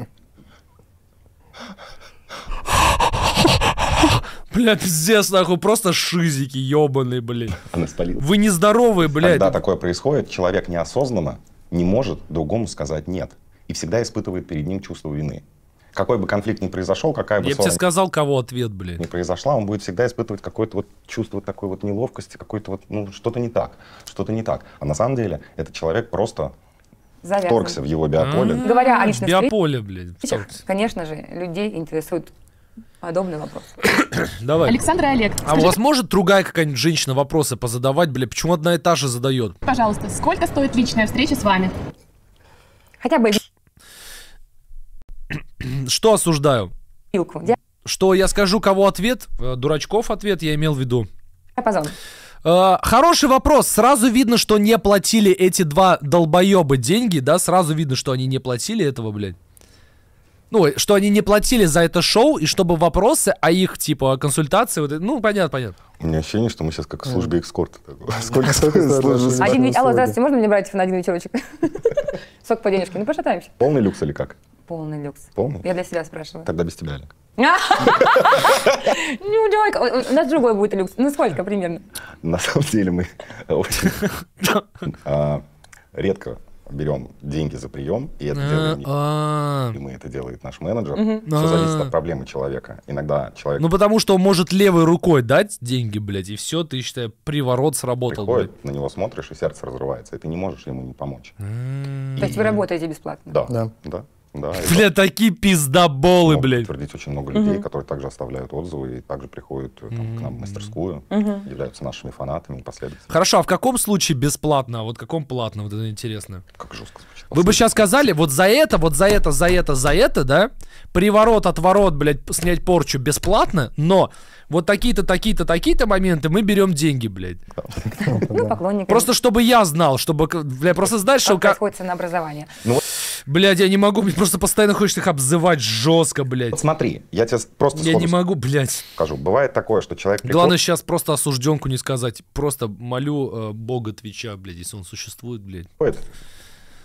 Бля, пиздец, нахуй, просто шизики ебаные, блин. Она спалила. Вы нездоровые, блядь. Когда такое происходит, человек неосознанно не может другому сказать «нет» и всегда испытывает перед ним чувство вины. Какой бы конфликт ни произошел, какая бы... Я бы тебе сказал, кого ответ, блядь. ...не произошла, он будет всегда испытывать какое-то вот чувство такой вот неловкости, какое то вот, ну, что-то не так, что-то не так. А на самом деле этот человек просто завязан. Вторгся в его биополе. Mm-hmm. Говоря о личной Биополе, блядь. Конечно же, людей интересует подобный вопрос. Давай. Александр и Олег. Скажи, а у вас может другая какая-нибудь женщина вопросы позадавать, бля, почему одна и та же задает? Пожалуйста, сколько стоит личная встреча с вами? Хотя бы Что осуждаю? Вилку. Что я скажу, кого ответ? Э, дурачков ответ я имел в виду. Диапазон. Э, хороший вопрос. Сразу видно, что не платили эти два долбоеба деньги, да? Сразу видно, что они не платили этого, блядь. Ну, что они не платили за это шоу, и чтобы вопросы о а их, типа, консультации, вот, ну, понятно, понятно. У меня ощущение, что мы сейчас как служба экскорта. Сколько Один вечер. Алло, здравствуйте, можно мне братьев на один вечерочек? Сок по денежке. Ну, пошатаемся. Полный люкс или как? Полный люкс. Полный? Я для себя спрашиваю. Тогда без тебя, Олег. Ну, давай, у нас другой будет люкс. Ну, сколько примерно? На самом деле мы очень а, редко берем деньги за прием, и это делаем а, а. мы, это делает наш менеджер. Все зависит от проблемы человека. Иногда человек... Ну, потому что он может левой рукой дать деньги, блядь, и все, ты, считай, приворот сработал. Приходит, на него смотришь, и сердце разрывается, и ты не можешь ему не помочь. То есть вы работаете бесплатно? Да. Да. Да, Бля, это... такие пиздоболы, Могут блядь. Твердить очень много людей, угу. которые также оставляют отзывы и также приходят э, там, угу. к нам в мастерскую, угу. являются нашими фанатами, последователями. Хорошо, а в каком случае бесплатно, а вот в каком платно, вот это интересно. Как жестко звучит. Вы бы сейчас сказали, вот за это, вот за это, за это, за это, да, приворот, отворот, блядь, снять порчу бесплатно, но вот такие-то, такие-то, такие-то моменты мы берем деньги, блядь. Ну, поклонники. Просто чтобы я знал, чтобы, блядь, просто знать, что... Как происходит ценообразование. Ну, Блядь, я не могу, мне просто постоянно хочется их обзывать жестко, блядь. смотри, я тебе просто Я не могу, блядь. Скажу, бывает такое, что человек... Приход... Главное сейчас просто осужденку не сказать. Просто молю э, бога Твича, блядь, если он существует, блядь.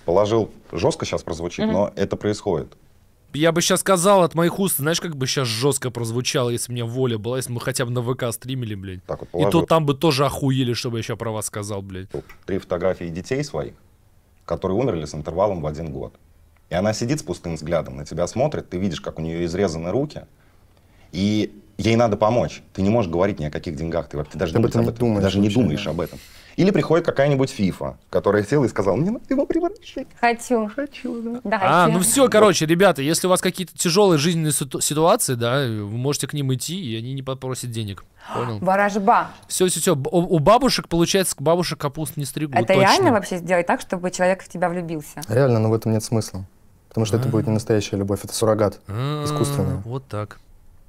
Положил, жестко сейчас прозвучит, mm-hmm. но это происходит. Я бы сейчас сказал от моих уст, знаешь, как бы сейчас жестко прозвучало, если бы у меня воля была, если бы мы хотя бы на ВК стримили, блядь. Так вот положил. И то там бы тоже охуели, чтобы я еще про вас сказал, блядь. Три фотографии детей своих, которые умерли с интервалом в один год. И она сидит с пустым взглядом, на тебя смотрит, ты видишь, как у нее изрезаны руки, и ей надо помочь. Ты не можешь говорить ни о каких деньгах, ты, ты даже, ты не, об этом, думаешь, даже не думаешь да. об этом. Или приходит какая-нибудь фифа, которая села и сказала, мне надо его превратить. Хочу. Хочу, да. да а, ну все, короче, ребята, если у вас какие-то тяжелые жизненные ситуации, да, вы можете к ним идти, и они не попросят денег. Понял? Баражба. Все, все, все. У, у бабушек, получается, бабушек капуст не стригут. Это точно. реально вообще сделать так, чтобы человек в тебя влюбился? Реально, но в этом нет смысла. Потому что а -а -а. это будет не настоящая любовь, это суррогат а, искусственный. Вот так.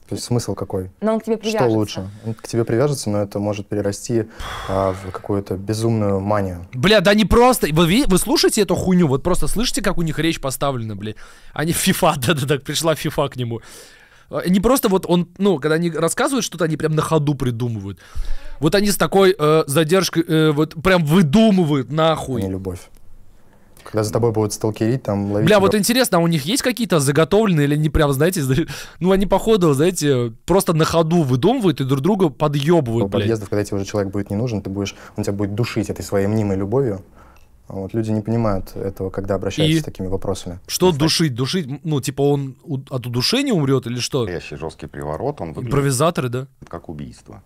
То есть смысл какой? Но он к тебе привяжется. Что лучше? Он к тебе привяжется, но это может перерасти а, в какую-то безумную манию. Бля, да не просто. Вы, вы слушаете эту хуйню? Вот просто слышите, как у них речь поставлена, бля. Они фифа, да-да-да, пришла фифа к нему. А, не просто вот он, ну, когда они рассказывают что-то, они прям на ходу придумывают. Вот они с такой э, задержкой, э, вот прям выдумывают нахуй. Не любовь. Когда за тобой будут сталкерить, там ловить. Бля, вот интересно, а у них есть какие-то заготовленные или они прям, знаете, ну они походу, знаете, просто на ходу выдумывают и друг друга подъебывают, блядь. Подъездов, когда тебе уже человек будет не нужен, ты будешь, он тебя будет душить этой своей мнимой любовью. А вот люди не понимают этого, когда обращаются и с такими вопросами. Что Кстати. душить? Душить, ну, типа он от удушения умрет или что? Настоящий жесткий приворот, он Импровизаторы, да? Как убийство.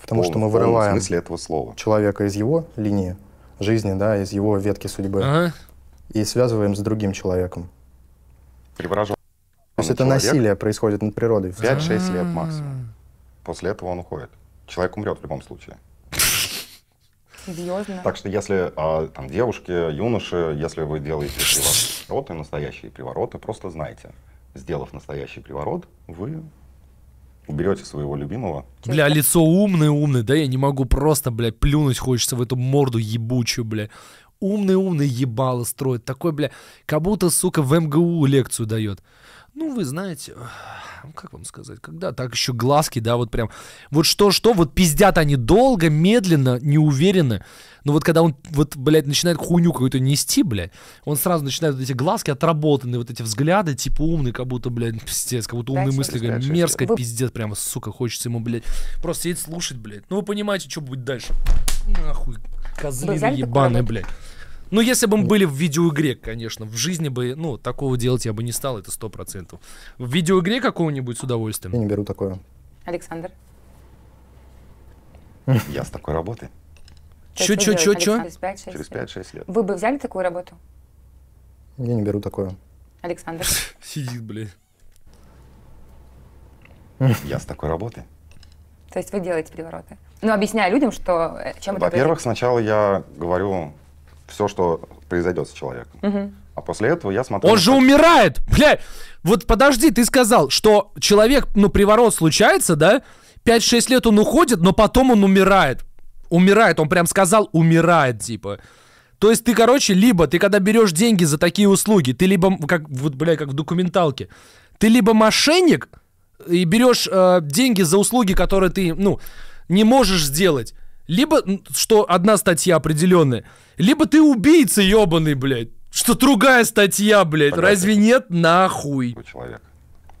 Потому в что мы вырываем смысле этого слова. человека из его линии, жизни, да, из его ветки судьбы, ага. и связываем с другим человеком. Преображен. То есть это человек. насилие происходит над природой. 5-6 а лет максимум. После этого он уходит. Человек умрет в любом случае. Серьезно? Так что если а, там девушки, юноши, если вы делаете привороты, настоящие привороты, просто знайте, сделав настоящий приворот, вы уберете своего любимого. Бля, лицо умный-умный, да я не могу просто, бля, плюнуть хочется в эту морду ебучую, бля. Умный-умный ебало строит, такой, бля, как будто, сука, в МГУ лекцию дает. Ну, вы знаете, как вам сказать, когда так еще глазки, да, вот прям, вот что-что, вот пиздят они долго, медленно, неуверенно, но вот когда он, вот, блядь, начинает хуйню какую-то нести, блядь, он сразу начинает вот эти глазки отработанные, вот эти взгляды, типа умный, как будто, блядь, пиздец, как будто умные да, мысли, да, мерзко, вы... пиздец, прямо, сука, хочется ему, блядь, просто сидеть слушать, блядь, ну вы понимаете, что будет дальше, нахуй, козлина ебаная, блядь. Ну, если бы мы были в видеоигре, конечно. В жизни бы, ну, такого делать я бы не стал, это сто процентов. В видеоигре какого-нибудь с удовольствием. Я не беру такое. Александр. Я с такой работы. Че, че, че, че? Через 5-6 лет. Вы бы взяли такую работу? Я не беру такое. Александр. Сидит, блядь. Я с такой работы. То есть вы делаете перевороты? Ну, объясняю людям, что э, чем Во-первых, это Во-первых, сначала я говорю все, что произойдет с человеком. Угу. А после этого я смотрю... Он же как... умирает! Бля, вот подожди, ты сказал, что человек, ну, приворот случается, да? 5-6 лет он уходит, но потом он умирает. Умирает, он прям сказал, умирает, типа. То есть ты, короче, либо ты когда берешь деньги за такие услуги, ты либо, как, вот, бля, как в документалке, ты либо мошенник и берешь э, деньги за услуги, которые ты, ну, не можешь сделать, либо, что одна статья определенная, либо ты убийца ебаный, блядь. Что другая статья, блядь. Понятно. Разве нет? Нахуй. Человек.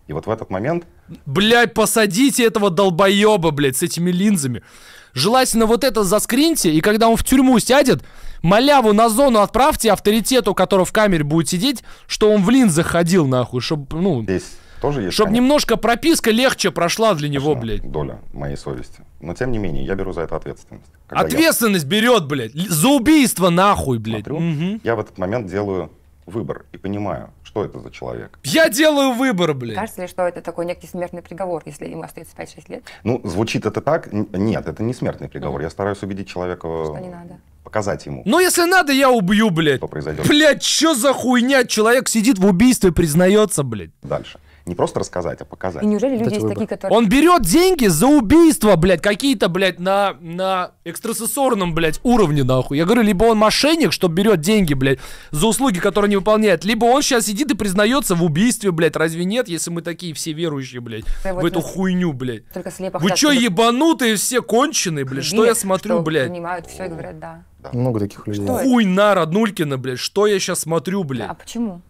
И вот в этот момент... Блядь, посадите этого долбоеба, блядь, с этими линзами. Желательно вот это заскриньте, и когда он в тюрьму сядет, маляву на зону отправьте авторитету, который в камере будет сидеть, что он в линзах ходил, нахуй, чтобы, ну... Здесь тоже есть, Чтобы немножко прописка легче прошла для него, Конечно, блядь. Доля моей совести. Но тем не менее, я беру за это ответственность. Когда ответственность я... берет, блядь. За убийство нахуй, блядь. Смотрю, угу. Я в этот момент делаю выбор и понимаю, что это за человек. Я делаю выбор, блядь. Кажется ли, что это такой некий смертный приговор, если ему остается 5-6 лет? Ну, звучит это так. Нет, это не смертный приговор. mm Я стараюсь убедить человека... Что не надо. Показать ему. Ну если надо, я убью, блядь. Что произойдет? Блядь, что за хуйня? Человек сидит в убийстве признается, блядь. Дальше. Не просто рассказать, а показать. И неужели люди есть такие, которые... Он берет деньги за убийство, блядь, какие-то, блядь, на, на экстрасенсорном, блядь, уровне, нахуй. Я говорю, либо он мошенник, что берет деньги, блядь, за услуги, которые не выполняет, либо он сейчас сидит и признается в убийстве, блядь, разве нет, если мы такие все верующие, блядь, да, в вот эту хуйню, блядь. Только слепо Вы чё, ебанутые все конченые, блядь, что я смотрю, что блядь? понимают все и говорят, да. Да. Много таких людей. Что Хуй это? на Роднулькина, блядь, что я сейчас смотрю, блядь? а почему?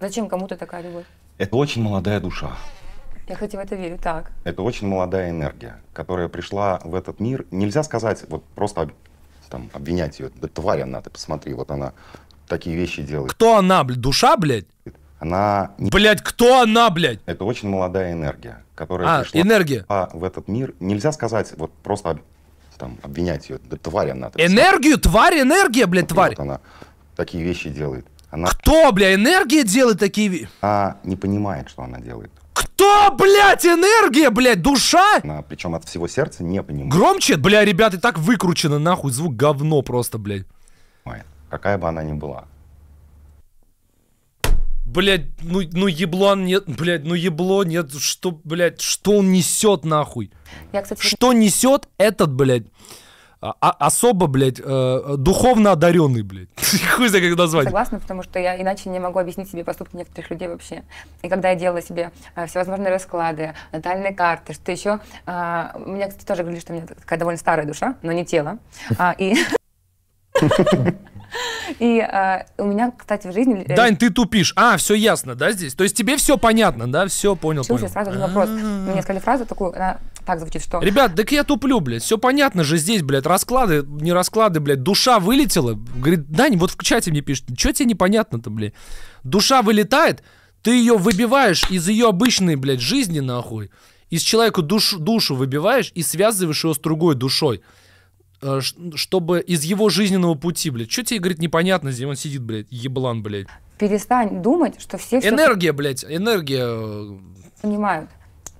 Зачем кому-то такая любовь? Это очень молодая душа. Я хоть в это верю, так. Это очень молодая энергия, которая пришла в этот мир. Нельзя сказать, вот просто там, обвинять ее. Да тварь она, ты посмотри, вот она такие вещи делает. Кто она, блядь? Душа, блядь? Она... Блядь, кто она, блядь? Это очень молодая энергия, которая а, пришла энергия. А, в этот мир. Нельзя сказать, вот просто там, обвинять ее. Да тварь она. Ты энергию? Посмотри. Тварь, энергия, блядь, тварь. Вот она такие вещи делает. Она... Кто, бля, энергия делает такие... Она не понимает, что она делает. Кто, блядь, энергия, блядь, душа? Она, причем от всего сердца не понимает. Громче? Бля, ребята, и так выкручено, нахуй, звук говно просто, блядь. Какая бы она ни была. Блядь, ну, ну ебло нет, блядь, ну ебло нет, что, блядь, что он несет, нахуй? Я, кстати... Что несет этот, блядь? А, а, особо, блядь, э, духовно одаренный, блядь. Хуй знает, как назвать. Согласна, потому что я иначе не могу объяснить себе поступки некоторых людей вообще. И когда я делала себе э, всевозможные расклады, натальные карты, что еще... Э, мне, кстати, тоже говорили, что у меня такая довольно старая душа, но не тело. А, и... И э, у меня, кстати, в жизни... Э, Дань, ты тупишь. А, все ясно, да, здесь? То есть тебе все понятно, да? Все понял, Чушь, понял. сразу вопрос. А. Мне сказали фразу такую, она так звучит, что... Ребят, так я туплю, блядь. Все понятно же здесь, блядь. Расклады, не расклады, блядь. Душа вылетела. Говорит, Дань, вот в чате мне пишет. Че тебе непонятно-то, блядь? Душа вылетает, ты ее выбиваешь из ее обычной, блядь, жизни, нахуй. Из человека душ, душу выбиваешь и связываешь ее с другой душой. Э, чтобы из его жизненного пути, блядь. Что тебе, говорит, непонятно, здесь он сидит, блядь, еблан, блядь. Перестань думать, что все... Энергия, все... блядь, энергия... Э, понимают.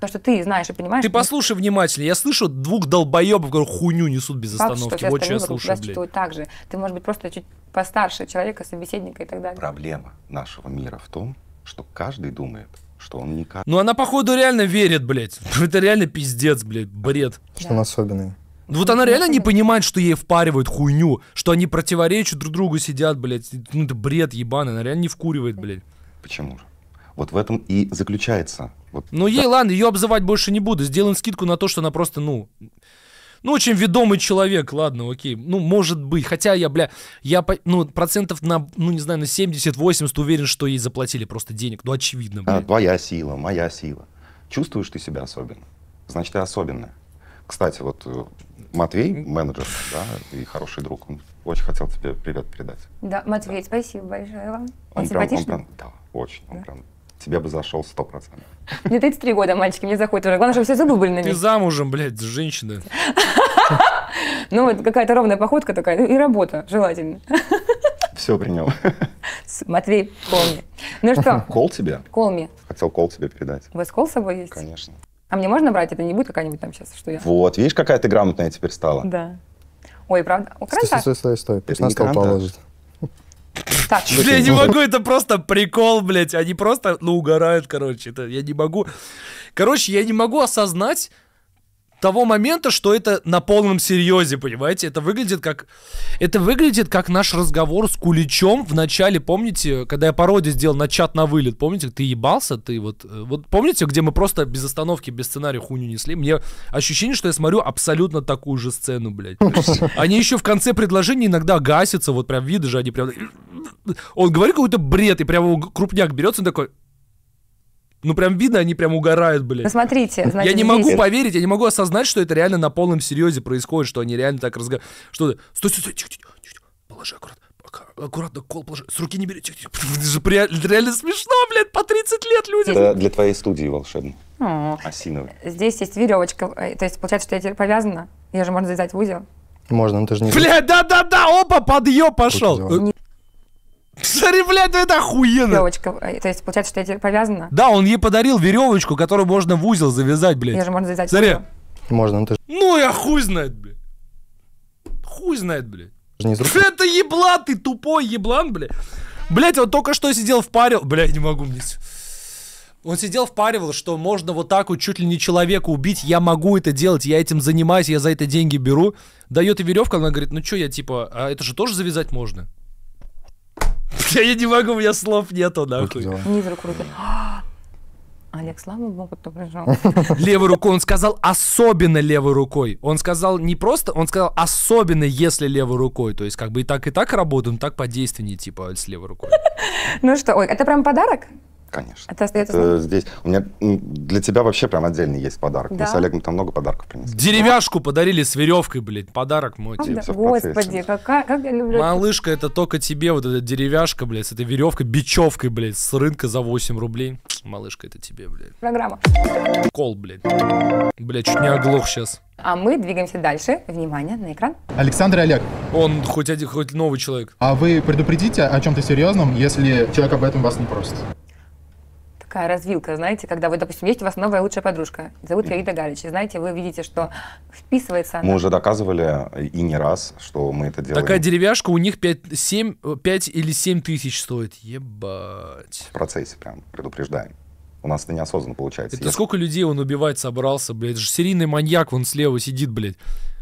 То, что ты знаешь и понимаешь... Ты послушай что... внимательно. Я слышу двух долбоебов, которые хуйню несут без остановки. остановки. Что вот что я слушаю, блядь. так же. Ты, может быть, просто чуть постарше человека, собеседника и так далее. Проблема нашего мира в том, что каждый думает, что он не... Ну, она, походу, реально верит, блядь. Это реально пиздец, блядь, бред. Что да. он особенный. Ну, вот она реально не понимает, что ей впаривают хуйню, что они противоречат друг другу, сидят, блядь. Ну, это бред ебаный, она реально не вкуривает, блядь. Почему же? Вот в этом и заключается. Вот, ну, ей, ладно, ее обзывать больше не буду. Сделаем скидку на то, что она просто, ну... Ну, очень ведомый человек, ладно, окей. Ну, может быть. Хотя я, бля, я, ну, процентов на, ну, не знаю, на 70-80 уверен, что ей заплатили просто денег. Ну, очевидно, бля. А, твоя сила, моя сила. Чувствуешь ты себя особенно? Значит, ты особенная. Кстати, вот э, Матвей, менеджер, да, и хороший друг, он очень хотел тебе привет передать. Да, Матвей, да. спасибо большое вам. Он, он симпатичный? Прям, он прям, да, очень, да. он прям тебе бы зашел 100%. Мне 33 года, мальчики, мне заходит уже. Главное, чтобы все зубы были на месте. Ты замужем, блядь, с женщиной. Ну, вот какая-то ровная походка такая, ну, и работа желательно. Все принял. Матвей, кол Ну что? Кол тебе? Кол мне. Хотел кол тебе передать. У вас кол с собой есть? Конечно. А мне можно брать? Это не будет какая-нибудь там сейчас, что я... Вот, видишь, какая ты грамотная теперь стала? Да. Ой, правда? У каранта? Стой, стой, стой, стой. Пусть на стол положит. Так. Бля, я не могу, это просто прикол, блядь. Они просто, ну, угорают, короче. Это, я не могу... Короче, я не могу осознать, того момента, что это на полном серьезе, понимаете? Это выглядит как... Это выглядит как наш разговор с Куличом в начале, помните, когда я пародию сделал на чат на вылет, помните, ты ебался, ты вот... Э, вот помните, где мы просто без остановки, без сценария хуйню несли? Мне ощущение, что я смотрю абсолютно такую же сцену, блядь. Они еще в конце предложения иногда гасятся, вот прям виды же они прям... Он говорит какой-то бред, и прям крупняк берется, он такой... Ну, прям видно, они прям угорают, блядь. Ну, смотрите, значит, Я не здесь... могу поверить, я не могу осознать, что это реально на полном серьезе происходит, что они реально так разговаривают. Что ты? Стой, стой, стой, тихо, тихо, тихо, положи аккуратно. Аккуратно, кол положи. С руки не бери. Тихо, тихо. Реально смешно, блядь, по 30 лет люди. Это для твоей студии волшебно. О, Осиновый. Здесь есть веревочка. Э, то есть, получается, что я теперь повязана. Я же можно завязать в узел. Можно, но ты же не... Бля, да-да-да, опа, подъем пошел. Смотри, блядь, это охуенно. Веревочка. Э, то есть, получается, что я тебе повязана? Да, он ей подарил веревочку, которую можно в узел завязать, блядь. Ее же можно завязать. Смотри. Можно, ну ты Ну я хуй знает, блядь. Хуй знает, блядь. Не это еблан, ты тупой еблан, блядь. Блядь, он только что сидел в паре... Блядь, не могу, блядь. Он сидел, впаривал, что можно вот так вот чуть ли не человека убить, я могу это делать, я этим занимаюсь, я за это деньги беру. Дает и веревка, она говорит, ну что я типа, а это же тоже завязать можно. Я не могу, у меня слов нету, нахуй. Низ руку руки. А, Олег, слава богу, кто пришел. Левой рукой он сказал особенно левой рукой. Он сказал не просто, он сказал особенно если левой рукой. То есть как бы и так, и так работаем, так подейственнее, типа, с левой рукой. Ну что, ой, это прям подарок? Конечно. Это остается это здесь. У меня для тебя вообще прям отдельный есть подарок. Да? Мы с Олегом там много подарков принесли. Деревяшку подарили с веревкой, блядь. Подарок мой тебе. Да. Господи, какая, как я люблю. Малышка, это только тебе вот эта деревяшка, блядь, с этой веревкой, бечевкой, блядь, с рынка за 8 рублей. Малышка, это тебе, блядь. Программа. Кол, блядь. Блядь, чуть не оглох сейчас. А мы двигаемся дальше. Внимание на экран. Александр и Олег. Он хоть один, хоть новый человек. А вы предупредите о чем-то серьезном, если человек об этом вас не просит такая развилка, знаете, когда вы, допустим, есть у вас новая лучшая подружка, зовут ее Ида Галич, и знаете, вы видите, что вписывается она. Мы уже доказывали и не раз, что мы это делаем. Такая деревяшка у них 5, 7, 5 или 7 тысяч стоит, ебать. В процессе прям предупреждаем. У нас это неосознанно получается. Это Если... сколько людей он убивать собрался, блядь, это же серийный маньяк, вон слева сидит, блядь.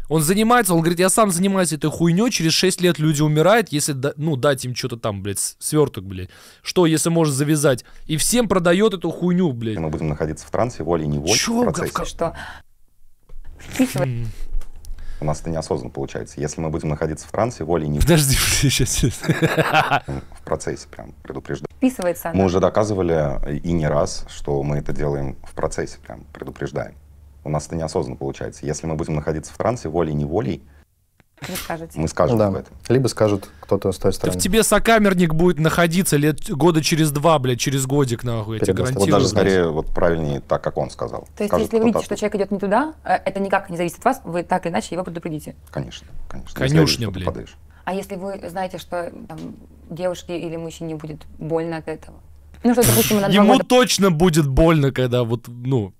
Он занимается, он говорит, я сам занимаюсь этой хуйней, через 6 лет люди умирают, если, ну, дать им что-то там, блядь, сверток, блядь. Что, если может завязать? И всем продает эту хуйню, блядь. Мы будем находиться в трансе, волей не Чё, в процессе. Что? У нас это неосознанно получается. Если мы будем находиться в трансе, волей не... Подожди, сейчас. Ну, в процессе прям предупреждаю. Вписывается Мы уже доказывали и не раз, что мы это делаем в процессе прям предупреждаем. У нас это неосознанно получается. Если мы будем находиться в трансе, волей-неволей, вы Мы скажем да. об этом. Либо скажут кто-то с той стороны. В тебе сокамерник будет находиться лет года через два, блядь, через годик, нахуй, я тебе гарантирую. Вот даже скорее вот правильнее так, как он сказал. То есть, если вы видите, что человек идет не туда, э, это никак не зависит от вас, вы так или иначе его предупредите. Конечно, конечно. Конюшня, блядь. Попадаешь. А если вы знаете, что там, девушке или мужчине будет больно от этого? Ну, что, допустим, на Ему точно будет больно, когда вот, ну,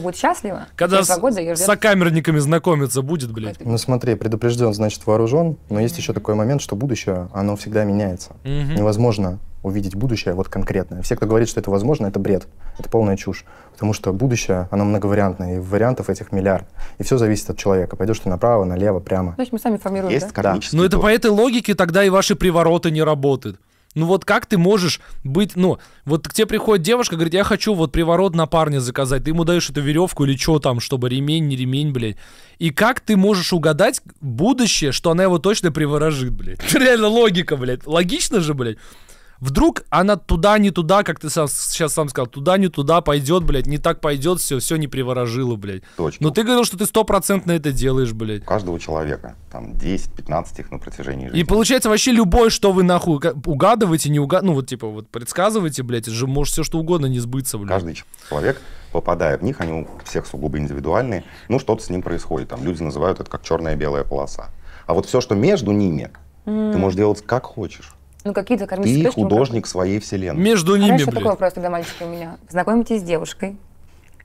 будет счастлива. Когда с, года ее ждет... сокамерниками знакомиться будет, блядь. Ну смотри, предупрежден, значит вооружен, но есть еще такой момент, что будущее, оно всегда меняется. Невозможно увидеть будущее вот конкретное. Все, кто говорит, что это возможно, это бред, это полная чушь. Потому что будущее, оно многовариантное, и вариантов этих миллиард. И все зависит от человека. Пойдешь ты направо, налево, прямо. Значит, мы сами формируем, Есть да? да. Но ну, это по этой логике тогда и ваши привороты не работают. Ну вот как ты можешь быть, ну, вот к тебе приходит девушка, говорит, я хочу вот приворот на парня заказать, ты ему даешь эту веревку или что там, чтобы ремень, не ремень, блядь. И как ты можешь угадать будущее, что она его точно приворожит, блядь? Реально логика, блядь. Логично же, блядь. Вдруг она туда, не туда, как ты сам, сейчас сам сказал, туда, не туда пойдет, блядь, не так пойдет, все, все не приворожило, блядь. Точно. Но ты говорил, что ты стопроцентно это делаешь, блядь. У каждого человека, там, 10-15 их на протяжении жизни. И получается вообще любое, что вы нахуй угадываете, не угадываете, ну вот типа вот предсказываете, блядь, это же может все что угодно не сбыться, блядь. Каждый человек попадая в них, они у всех сугубо индивидуальные, ну что-то с ним происходит, там люди называют это как черная-белая полоса. А вот все, что между ними, mm. ты можешь делать как хочешь. Ну, какие-то кармические Ты художник своей вселенной. Между ними, а блин. такой вопрос тогда, мальчики, у меня. Знакомитесь с девушкой,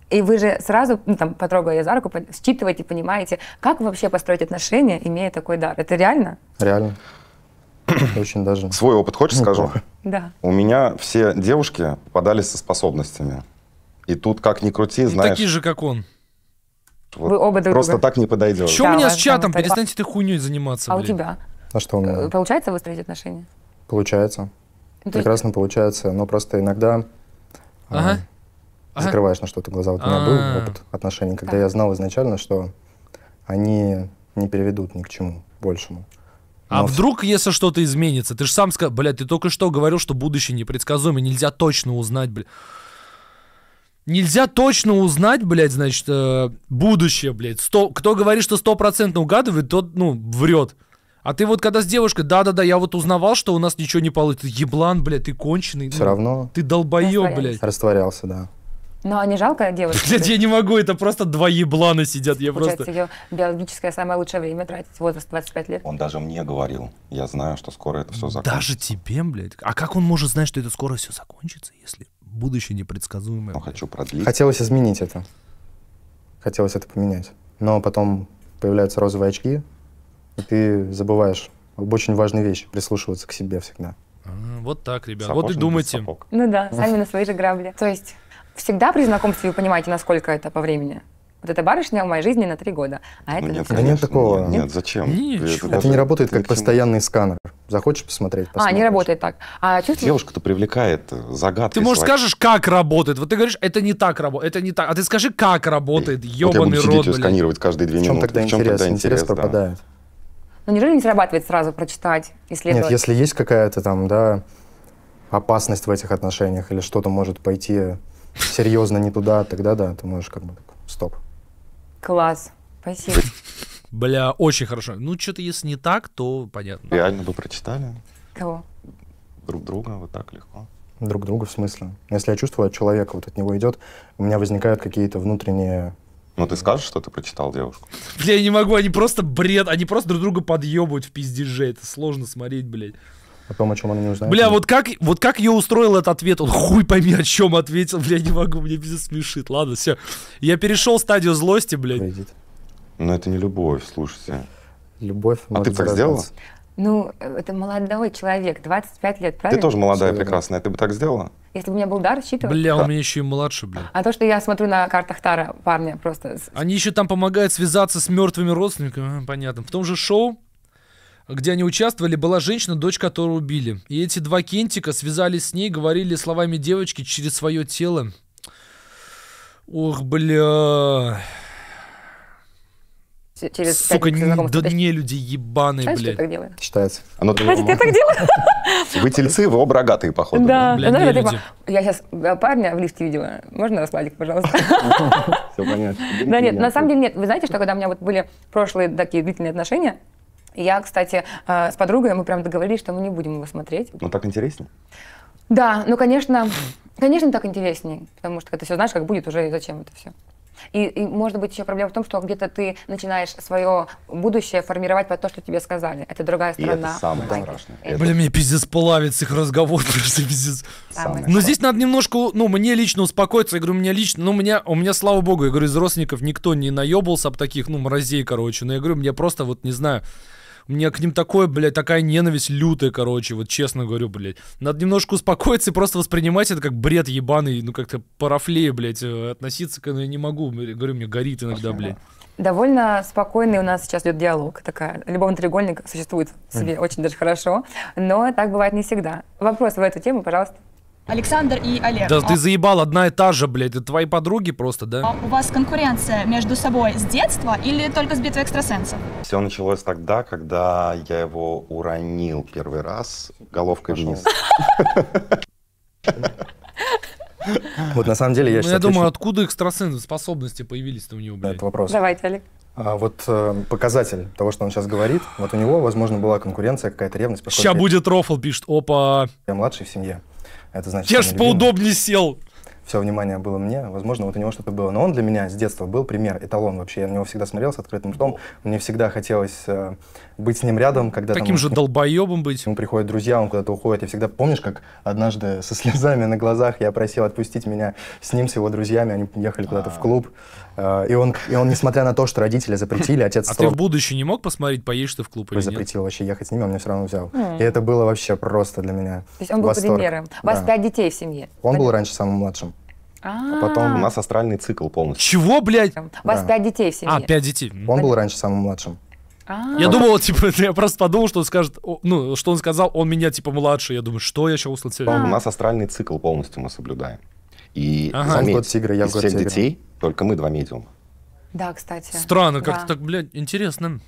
и вы же сразу, ну, там, потрогая ее за руку, считываете, понимаете, как вообще построить отношения, имея такой дар. Это реально? Реально. Очень даже. Свой опыт хочешь ну, скажу? Да. У меня все девушки попадались со способностями. И тут как ни крути, знаешь... такие же, как он. Вы оба друг Просто так не подойдет. Что да, у меня с чатом? Перестаньте ты хуйней заниматься. А у тебя? А что у меня? Получается выстроить отношения? Получается. Да. Ну, Прекрасно получается, но просто иногда а, ага. закрываешь ага. на что-то глаза. Вот у меня был а. опыт отношений, когда так. я знал изначально, что они не переведут ни к чему большему. А Но... вдруг, если что-то изменится? Ты же сам сказал, блядь, ты только что говорил, что будущее непредсказуемо, нельзя точно узнать, блядь. Нельзя точно узнать, блядь, значит, э, будущее, блядь. Сто... Кто говорит, что стопроцентно угадывает, тот, ну, врет. А ты вот когда с девушкой, да-да-да, я вот узнавал, что у нас ничего не получится. Еблан, блядь, ты конченый. Все ну, равно. Ты долбоеб, блядь. Растворялся, да. Ну а не жалко девушке. Блядь, я не могу, это просто два еблана сидят. Я просто... ее биологическое самое лучшее время тратить, возраст 25 лет. Он даже мне говорил, я знаю, что скоро это все закончится. Даже тебе, блядь? А как он может знать, что это скоро все закончится, если будущее непредсказуемое? Ну, хочу продлить. Хотелось изменить это. Хотелось это поменять. Но потом появляются розовые очки, и ты забываешь об очень важной вещи, прислушиваться к себе всегда. Вот так, ребят. Сапожник вот и ну, думайте. Ну да, сами на свои же грабли. То есть всегда при знакомстве вы понимаете, насколько это по времени? Вот эта барышня в моей жизни на три года. А ну это нет, нет такого. Нет, нет зачем? Ничего. Это, это не работает как постоянный сканер. Захочешь посмотреть, посмотришь. А, не работает так. А, чувствуешь... Девушка-то привлекает э, загадки. Ты, можешь свои. скажешь, как работает. Вот ты говоришь, это не так работает, это не так. А ты скажи, как работает, Эй, ёбаный вот я буду рот, блядь. сканировать каждые две в минуты. Тогда в чем тогда интерес? Интерес пропадает. Да. Но ну, неужели не срабатывает сразу прочитать, исследовать? Нет, если есть какая-то там, да, опасность в этих отношениях или что-то может пойти серьезно не туда, тогда да, ты можешь как бы стоп. Класс, спасибо. Бля, очень хорошо. Ну, что-то если не так, то понятно. Реально бы прочитали. Кого? Друг друга вот так легко. Друг друга в смысле? Если я чувствую от человека, вот от него идет, у меня возникают какие-то внутренние ну ты скажешь, что ты прочитал девушку? Бля, я не могу, они просто бред, они просто друг друга подъебывают в пиздеже, это сложно смотреть, блядь. О том, о чем она не узнает. Бля, вот как, вот как ее устроил этот ответ? Он хуй пойми, о чем ответил, бля, я не могу, мне пиздец смешит. Ладно, все. Я перешел стадию злости, блядь. Выйдет. Но ну, это не любовь, слушайте. Любовь. А ты так сделала? Ну, э, это молодой человек, 25 лет, правильно? Ты тоже молодая, прекрасная. Ты бы так сделала? Если бы у меня был дар считывать. Бля, у меня еще и младше, бля. А то, что я смотрю на картах Тара парня просто... Они еще там помогают связаться с мертвыми родственниками, а, понятно. В том же шоу, где они участвовали, была женщина, дочь которой убили. И эти два кентика связались с ней, говорили словами девочки через свое тело. Ох, бля через Сука, не, да не люди ебаные, Знаешь, блядь. Я так делаю? Считается. Оно Хватит, я так делаю. Вы тельцы, вы оба рогатые, походу. Да, Бля, знаешь, ну, типа, я сейчас э, парня в лифте видела. Можно раскладик, пожалуйста? Все понятно. Да нет, на самом деле нет. Вы знаете, что когда у меня вот были прошлые такие длительные отношения, я, кстати, э, с подругой, мы прям договорились, что мы не будем его смотреть. Ну так интереснее. Да, ну, конечно, конечно, так интереснее, потому что это все знаешь, как будет уже и зачем это все. И, и может быть еще проблема в том, что где-то ты начинаешь свое будущее формировать по то, что тебе сказали. Это другая страна. И это самое Майки. страшное. Блин, мне пиздец плавит с их разговор, просто пиздец. Самое Но здесь надо немножко, ну, мне лично успокоиться. Я говорю, мне лично, ну, у меня, у меня, слава богу, я говорю, из родственников никто не наебался об таких, ну, мразей, короче. Но я говорю, мне просто вот не знаю. У меня к ним такое, блядь, такая ненависть лютая, короче, вот честно говорю, блядь. Надо немножко успокоиться и просто воспринимать это как бред ебаный, ну как-то парафлее, блядь, э, относиться к я не могу, говорю, мне горит иногда, блядь. Довольно спокойный у нас сейчас идет диалог. Такая. Любовный треугольник существует в себе mm. очень даже хорошо, но так бывает не всегда. Вопрос в эту тему, пожалуйста. Александр и Олег. Да а... ты заебал, одна и та же, блядь. Это твои подруги просто, да? А у вас конкуренция между собой с детства или только с битвы экстрасенсов? Все началось тогда, когда я его уронил первый раз головкой вниз. Вот на самом деле я сейчас... Ну, я думаю, откуда экстрасенсы способности появились-то у него, блядь? Это вопрос. Давайте, Олег. А вот э, показатель того, что он сейчас говорит, вот у него, возможно, была конкуренция, какая-то ревность. Сейчас будет рофл, пишет, опа. Я младший в семье. Это значит, Те ж поудобнее сел все внимание было мне, возможно, вот у него что-то было. Но он для меня с детства был пример, эталон вообще. Я на него всегда смотрел с открытым ртом. Мне всегда хотелось э, быть с ним рядом, когда Таким там, же долбоебом быть. Ему приходят друзья, он куда-то уходит. Я всегда помнишь, как однажды со слезами на глазах я просил отпустить меня с ним, с его друзьями. Они ехали куда-то в а. клуб. Э, и, он, и он, несмотря на то, что родители запретили, отец... А ты в будущее не мог посмотреть, поедешь ты в клуб или Запретил вообще ехать с ним, он а меня все равно взял. И это было вообще просто для меня То есть он был примером. У вас пять детей в семье? Он был раньше самым младшим. А потом у а. нас астральный цикл полностью. Чего, блядь? У вас пять детей в семье. А, пять детей. Он был раньше самым младшим. А. Я думал, типа, я просто подумал, что он скажет, ну, что он сказал, он меня, типа, младше. Я думаю, что я еще услышал? У нас астральный цикл полностью мы соблюдаем. И ага. заметь, год тигра, я из всех детей только мы два медиума. Да, кстати. Странно, как-то так, блядь, интересно.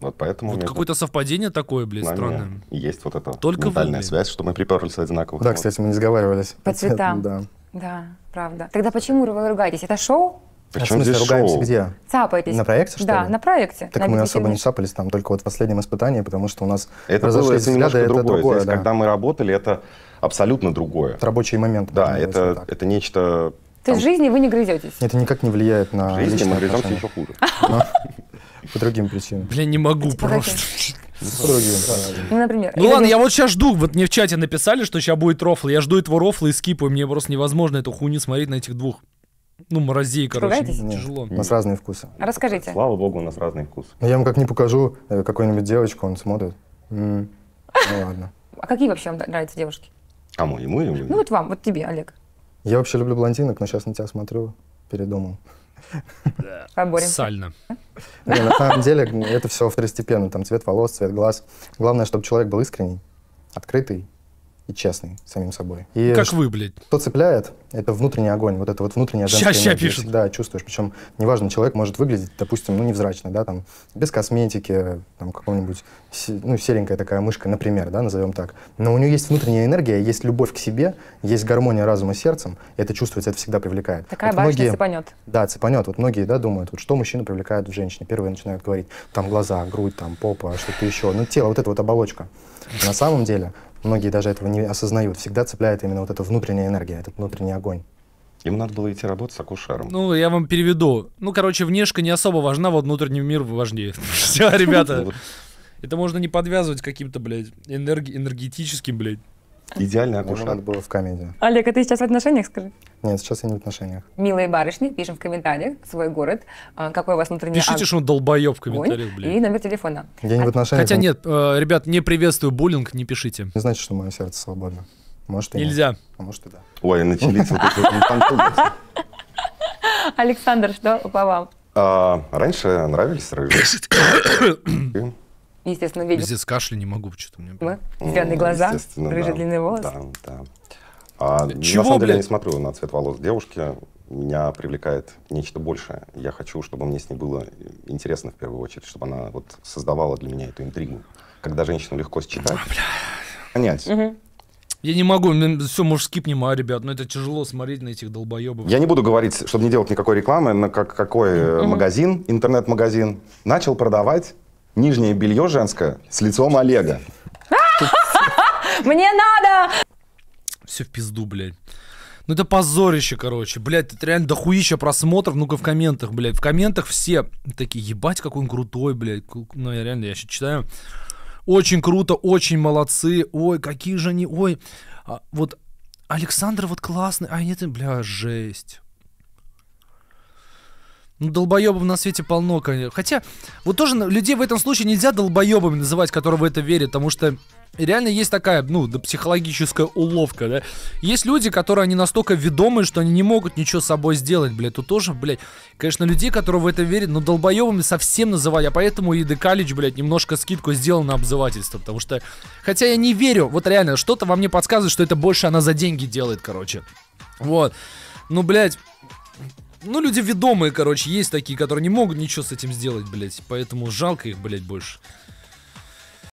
Вот поэтому... Вот какое-то совпадение такое, блядь, странное. Есть вот эта Только ментальная связь, что мы приперлись одинаково. Да, кстати, мы не сговаривались. По цветам. Да. Да, правда. Тогда почему вы ругаетесь? Это шоу? Почему а в ругаемся шоу? где? Цапаетесь. На проекте, что да, ли? Да, на проекте. Так на мы особо не цапались там, только вот в последнем испытании, потому что у нас это разошлись было, взгляды, это другое. другое Здесь, да. когда мы работали, это абсолютно другое. Это рабочий момент. Да, это, это нечто... То есть в жизни вы не грызетесь? Это никак не влияет на В жизни мы грыземся еще хуже. Ну. По другим причинам. Блин, не могу типа просто. Ну, например. Ну ладно, я вот сейчас жду. Вот мне в чате написали, что сейчас будет рофл. Я жду этого рофла и Скипа, Мне просто невозможно эту хуйню смотреть на этих двух. Ну, морозей, типа короче, Нет, тяжело. У нас разные вкусы. Расскажите. Слава богу, у нас разные вкусы. Ну, я вам как не покажу э, какую-нибудь девочку, он смотрит. Ну ладно. А какие вообще вам нравятся девушки? А Кому? Ему или мне? Ну вот вам, вот тебе, Олег. Я вообще люблю блондинок, но сейчас на тебя смотрю, передумал. Поборемся. Сально. Не, на самом деле это все второстепенно. Там цвет волос, цвет глаз. Главное, чтобы человек был искренний, открытый и честный самим собой. И как вы, блядь? Что цепляет, это внутренний огонь, вот это вот внутренняя женская ща, ща пишет. всегда чувствуешь. Причем, неважно, человек может выглядеть, допустим, ну, невзрачно, да, там, без косметики, там, какого-нибудь, ну, серенькая такая мышка, например, да, назовем так. Но у него есть внутренняя энергия, есть любовь к себе, есть гармония разума с сердцем, и это чувствуется, это всегда привлекает. Такая вот многие, цепанет. Да, цепанет. Вот многие, да, думают, вот что мужчину привлекает в женщине. Первые начинают говорить, там, глаза, грудь, там, попа, что-то еще. Ну, тело, вот эта вот оболочка. На самом деле, Многие даже этого не осознают. Всегда цепляет именно вот эта внутренняя энергия, этот внутренний огонь. Им надо было идти работать с акушером. Ну, я вам переведу. Ну, короче, внешка не особо важна, вот внутренний мир важнее. Все, ребята. Ну Это можно не подвязывать каким-то, блядь, энергетическим, блядь. Идеальная акушер. Надо было в комедии. Олег, а ты сейчас в отношениях, скажи? Нет, сейчас я не в отношениях. Милые барышни, пишем в комментариях свой город, а, какой у вас внутренний Пишите, ак... что он долбоеб в комментариях, блин. И номер телефона. Я не в а- отношениях. Хотя нет, э, ребят, не приветствую буллинг, не пишите. Не значит, что мое сердце свободно. Может и Нельзя. Нет. А может и да. Ой, начались вот эти Александр, что по вам? А, раньше нравились рыжие. Естественно, ведьма. Пиздец, кашля не могу, что-то мне... Мы? Зеленые глаза, рыжие да. длинные волосы. Да, да. А, Чего, на самом блядь? деле, не смотрю на цвет волос девушки. Меня привлекает нечто большее. Я хочу, чтобы мне с ней было интересно в первую очередь, чтобы она вот создавала для меня эту интригу. Когда женщину легко считать, понять, Я не могу, все, может, скипнем, а, ребят, но это тяжело смотреть на этих долбоебов. Я не буду говорить, чтобы не делать никакой рекламы, на как, какой mm-hmm. магазин, интернет-магазин, начал продавать Нижнее белье женское с лицом Олега. Мне надо! Все в пизду, блядь. Ну это позорище, короче. Блядь, это реально дохуища просмотров. Ну-ка в комментах, блядь. В комментах все такие, ебать, какой он крутой, блядь. Ну я реально, я сейчас читаю. Очень круто, очень молодцы. Ой, какие же они, ой. А, вот Александр вот классный. А нет, бля, жесть. Ну, долбоебов на свете полно, конечно. Хотя, вот тоже людей в этом случае нельзя долбоебами называть, которые в это верят, потому что реально есть такая, ну, да, психологическая уловка, да. Есть люди, которые, они настолько ведомы, что они не могут ничего с собой сделать, блядь. Тут тоже, блядь, конечно, людей, которые в это верят, но долбоебами совсем называть. А поэтому и Декалич, блядь, немножко скидку сделал на обзывательство, потому что... Хотя я не верю, вот реально, что-то во мне подсказывает, что это больше она за деньги делает, короче. Вот. Ну, блядь, ну, люди ведомые, короче, есть такие, которые не могут ничего с этим сделать, блядь. Поэтому жалко их, блядь, больше.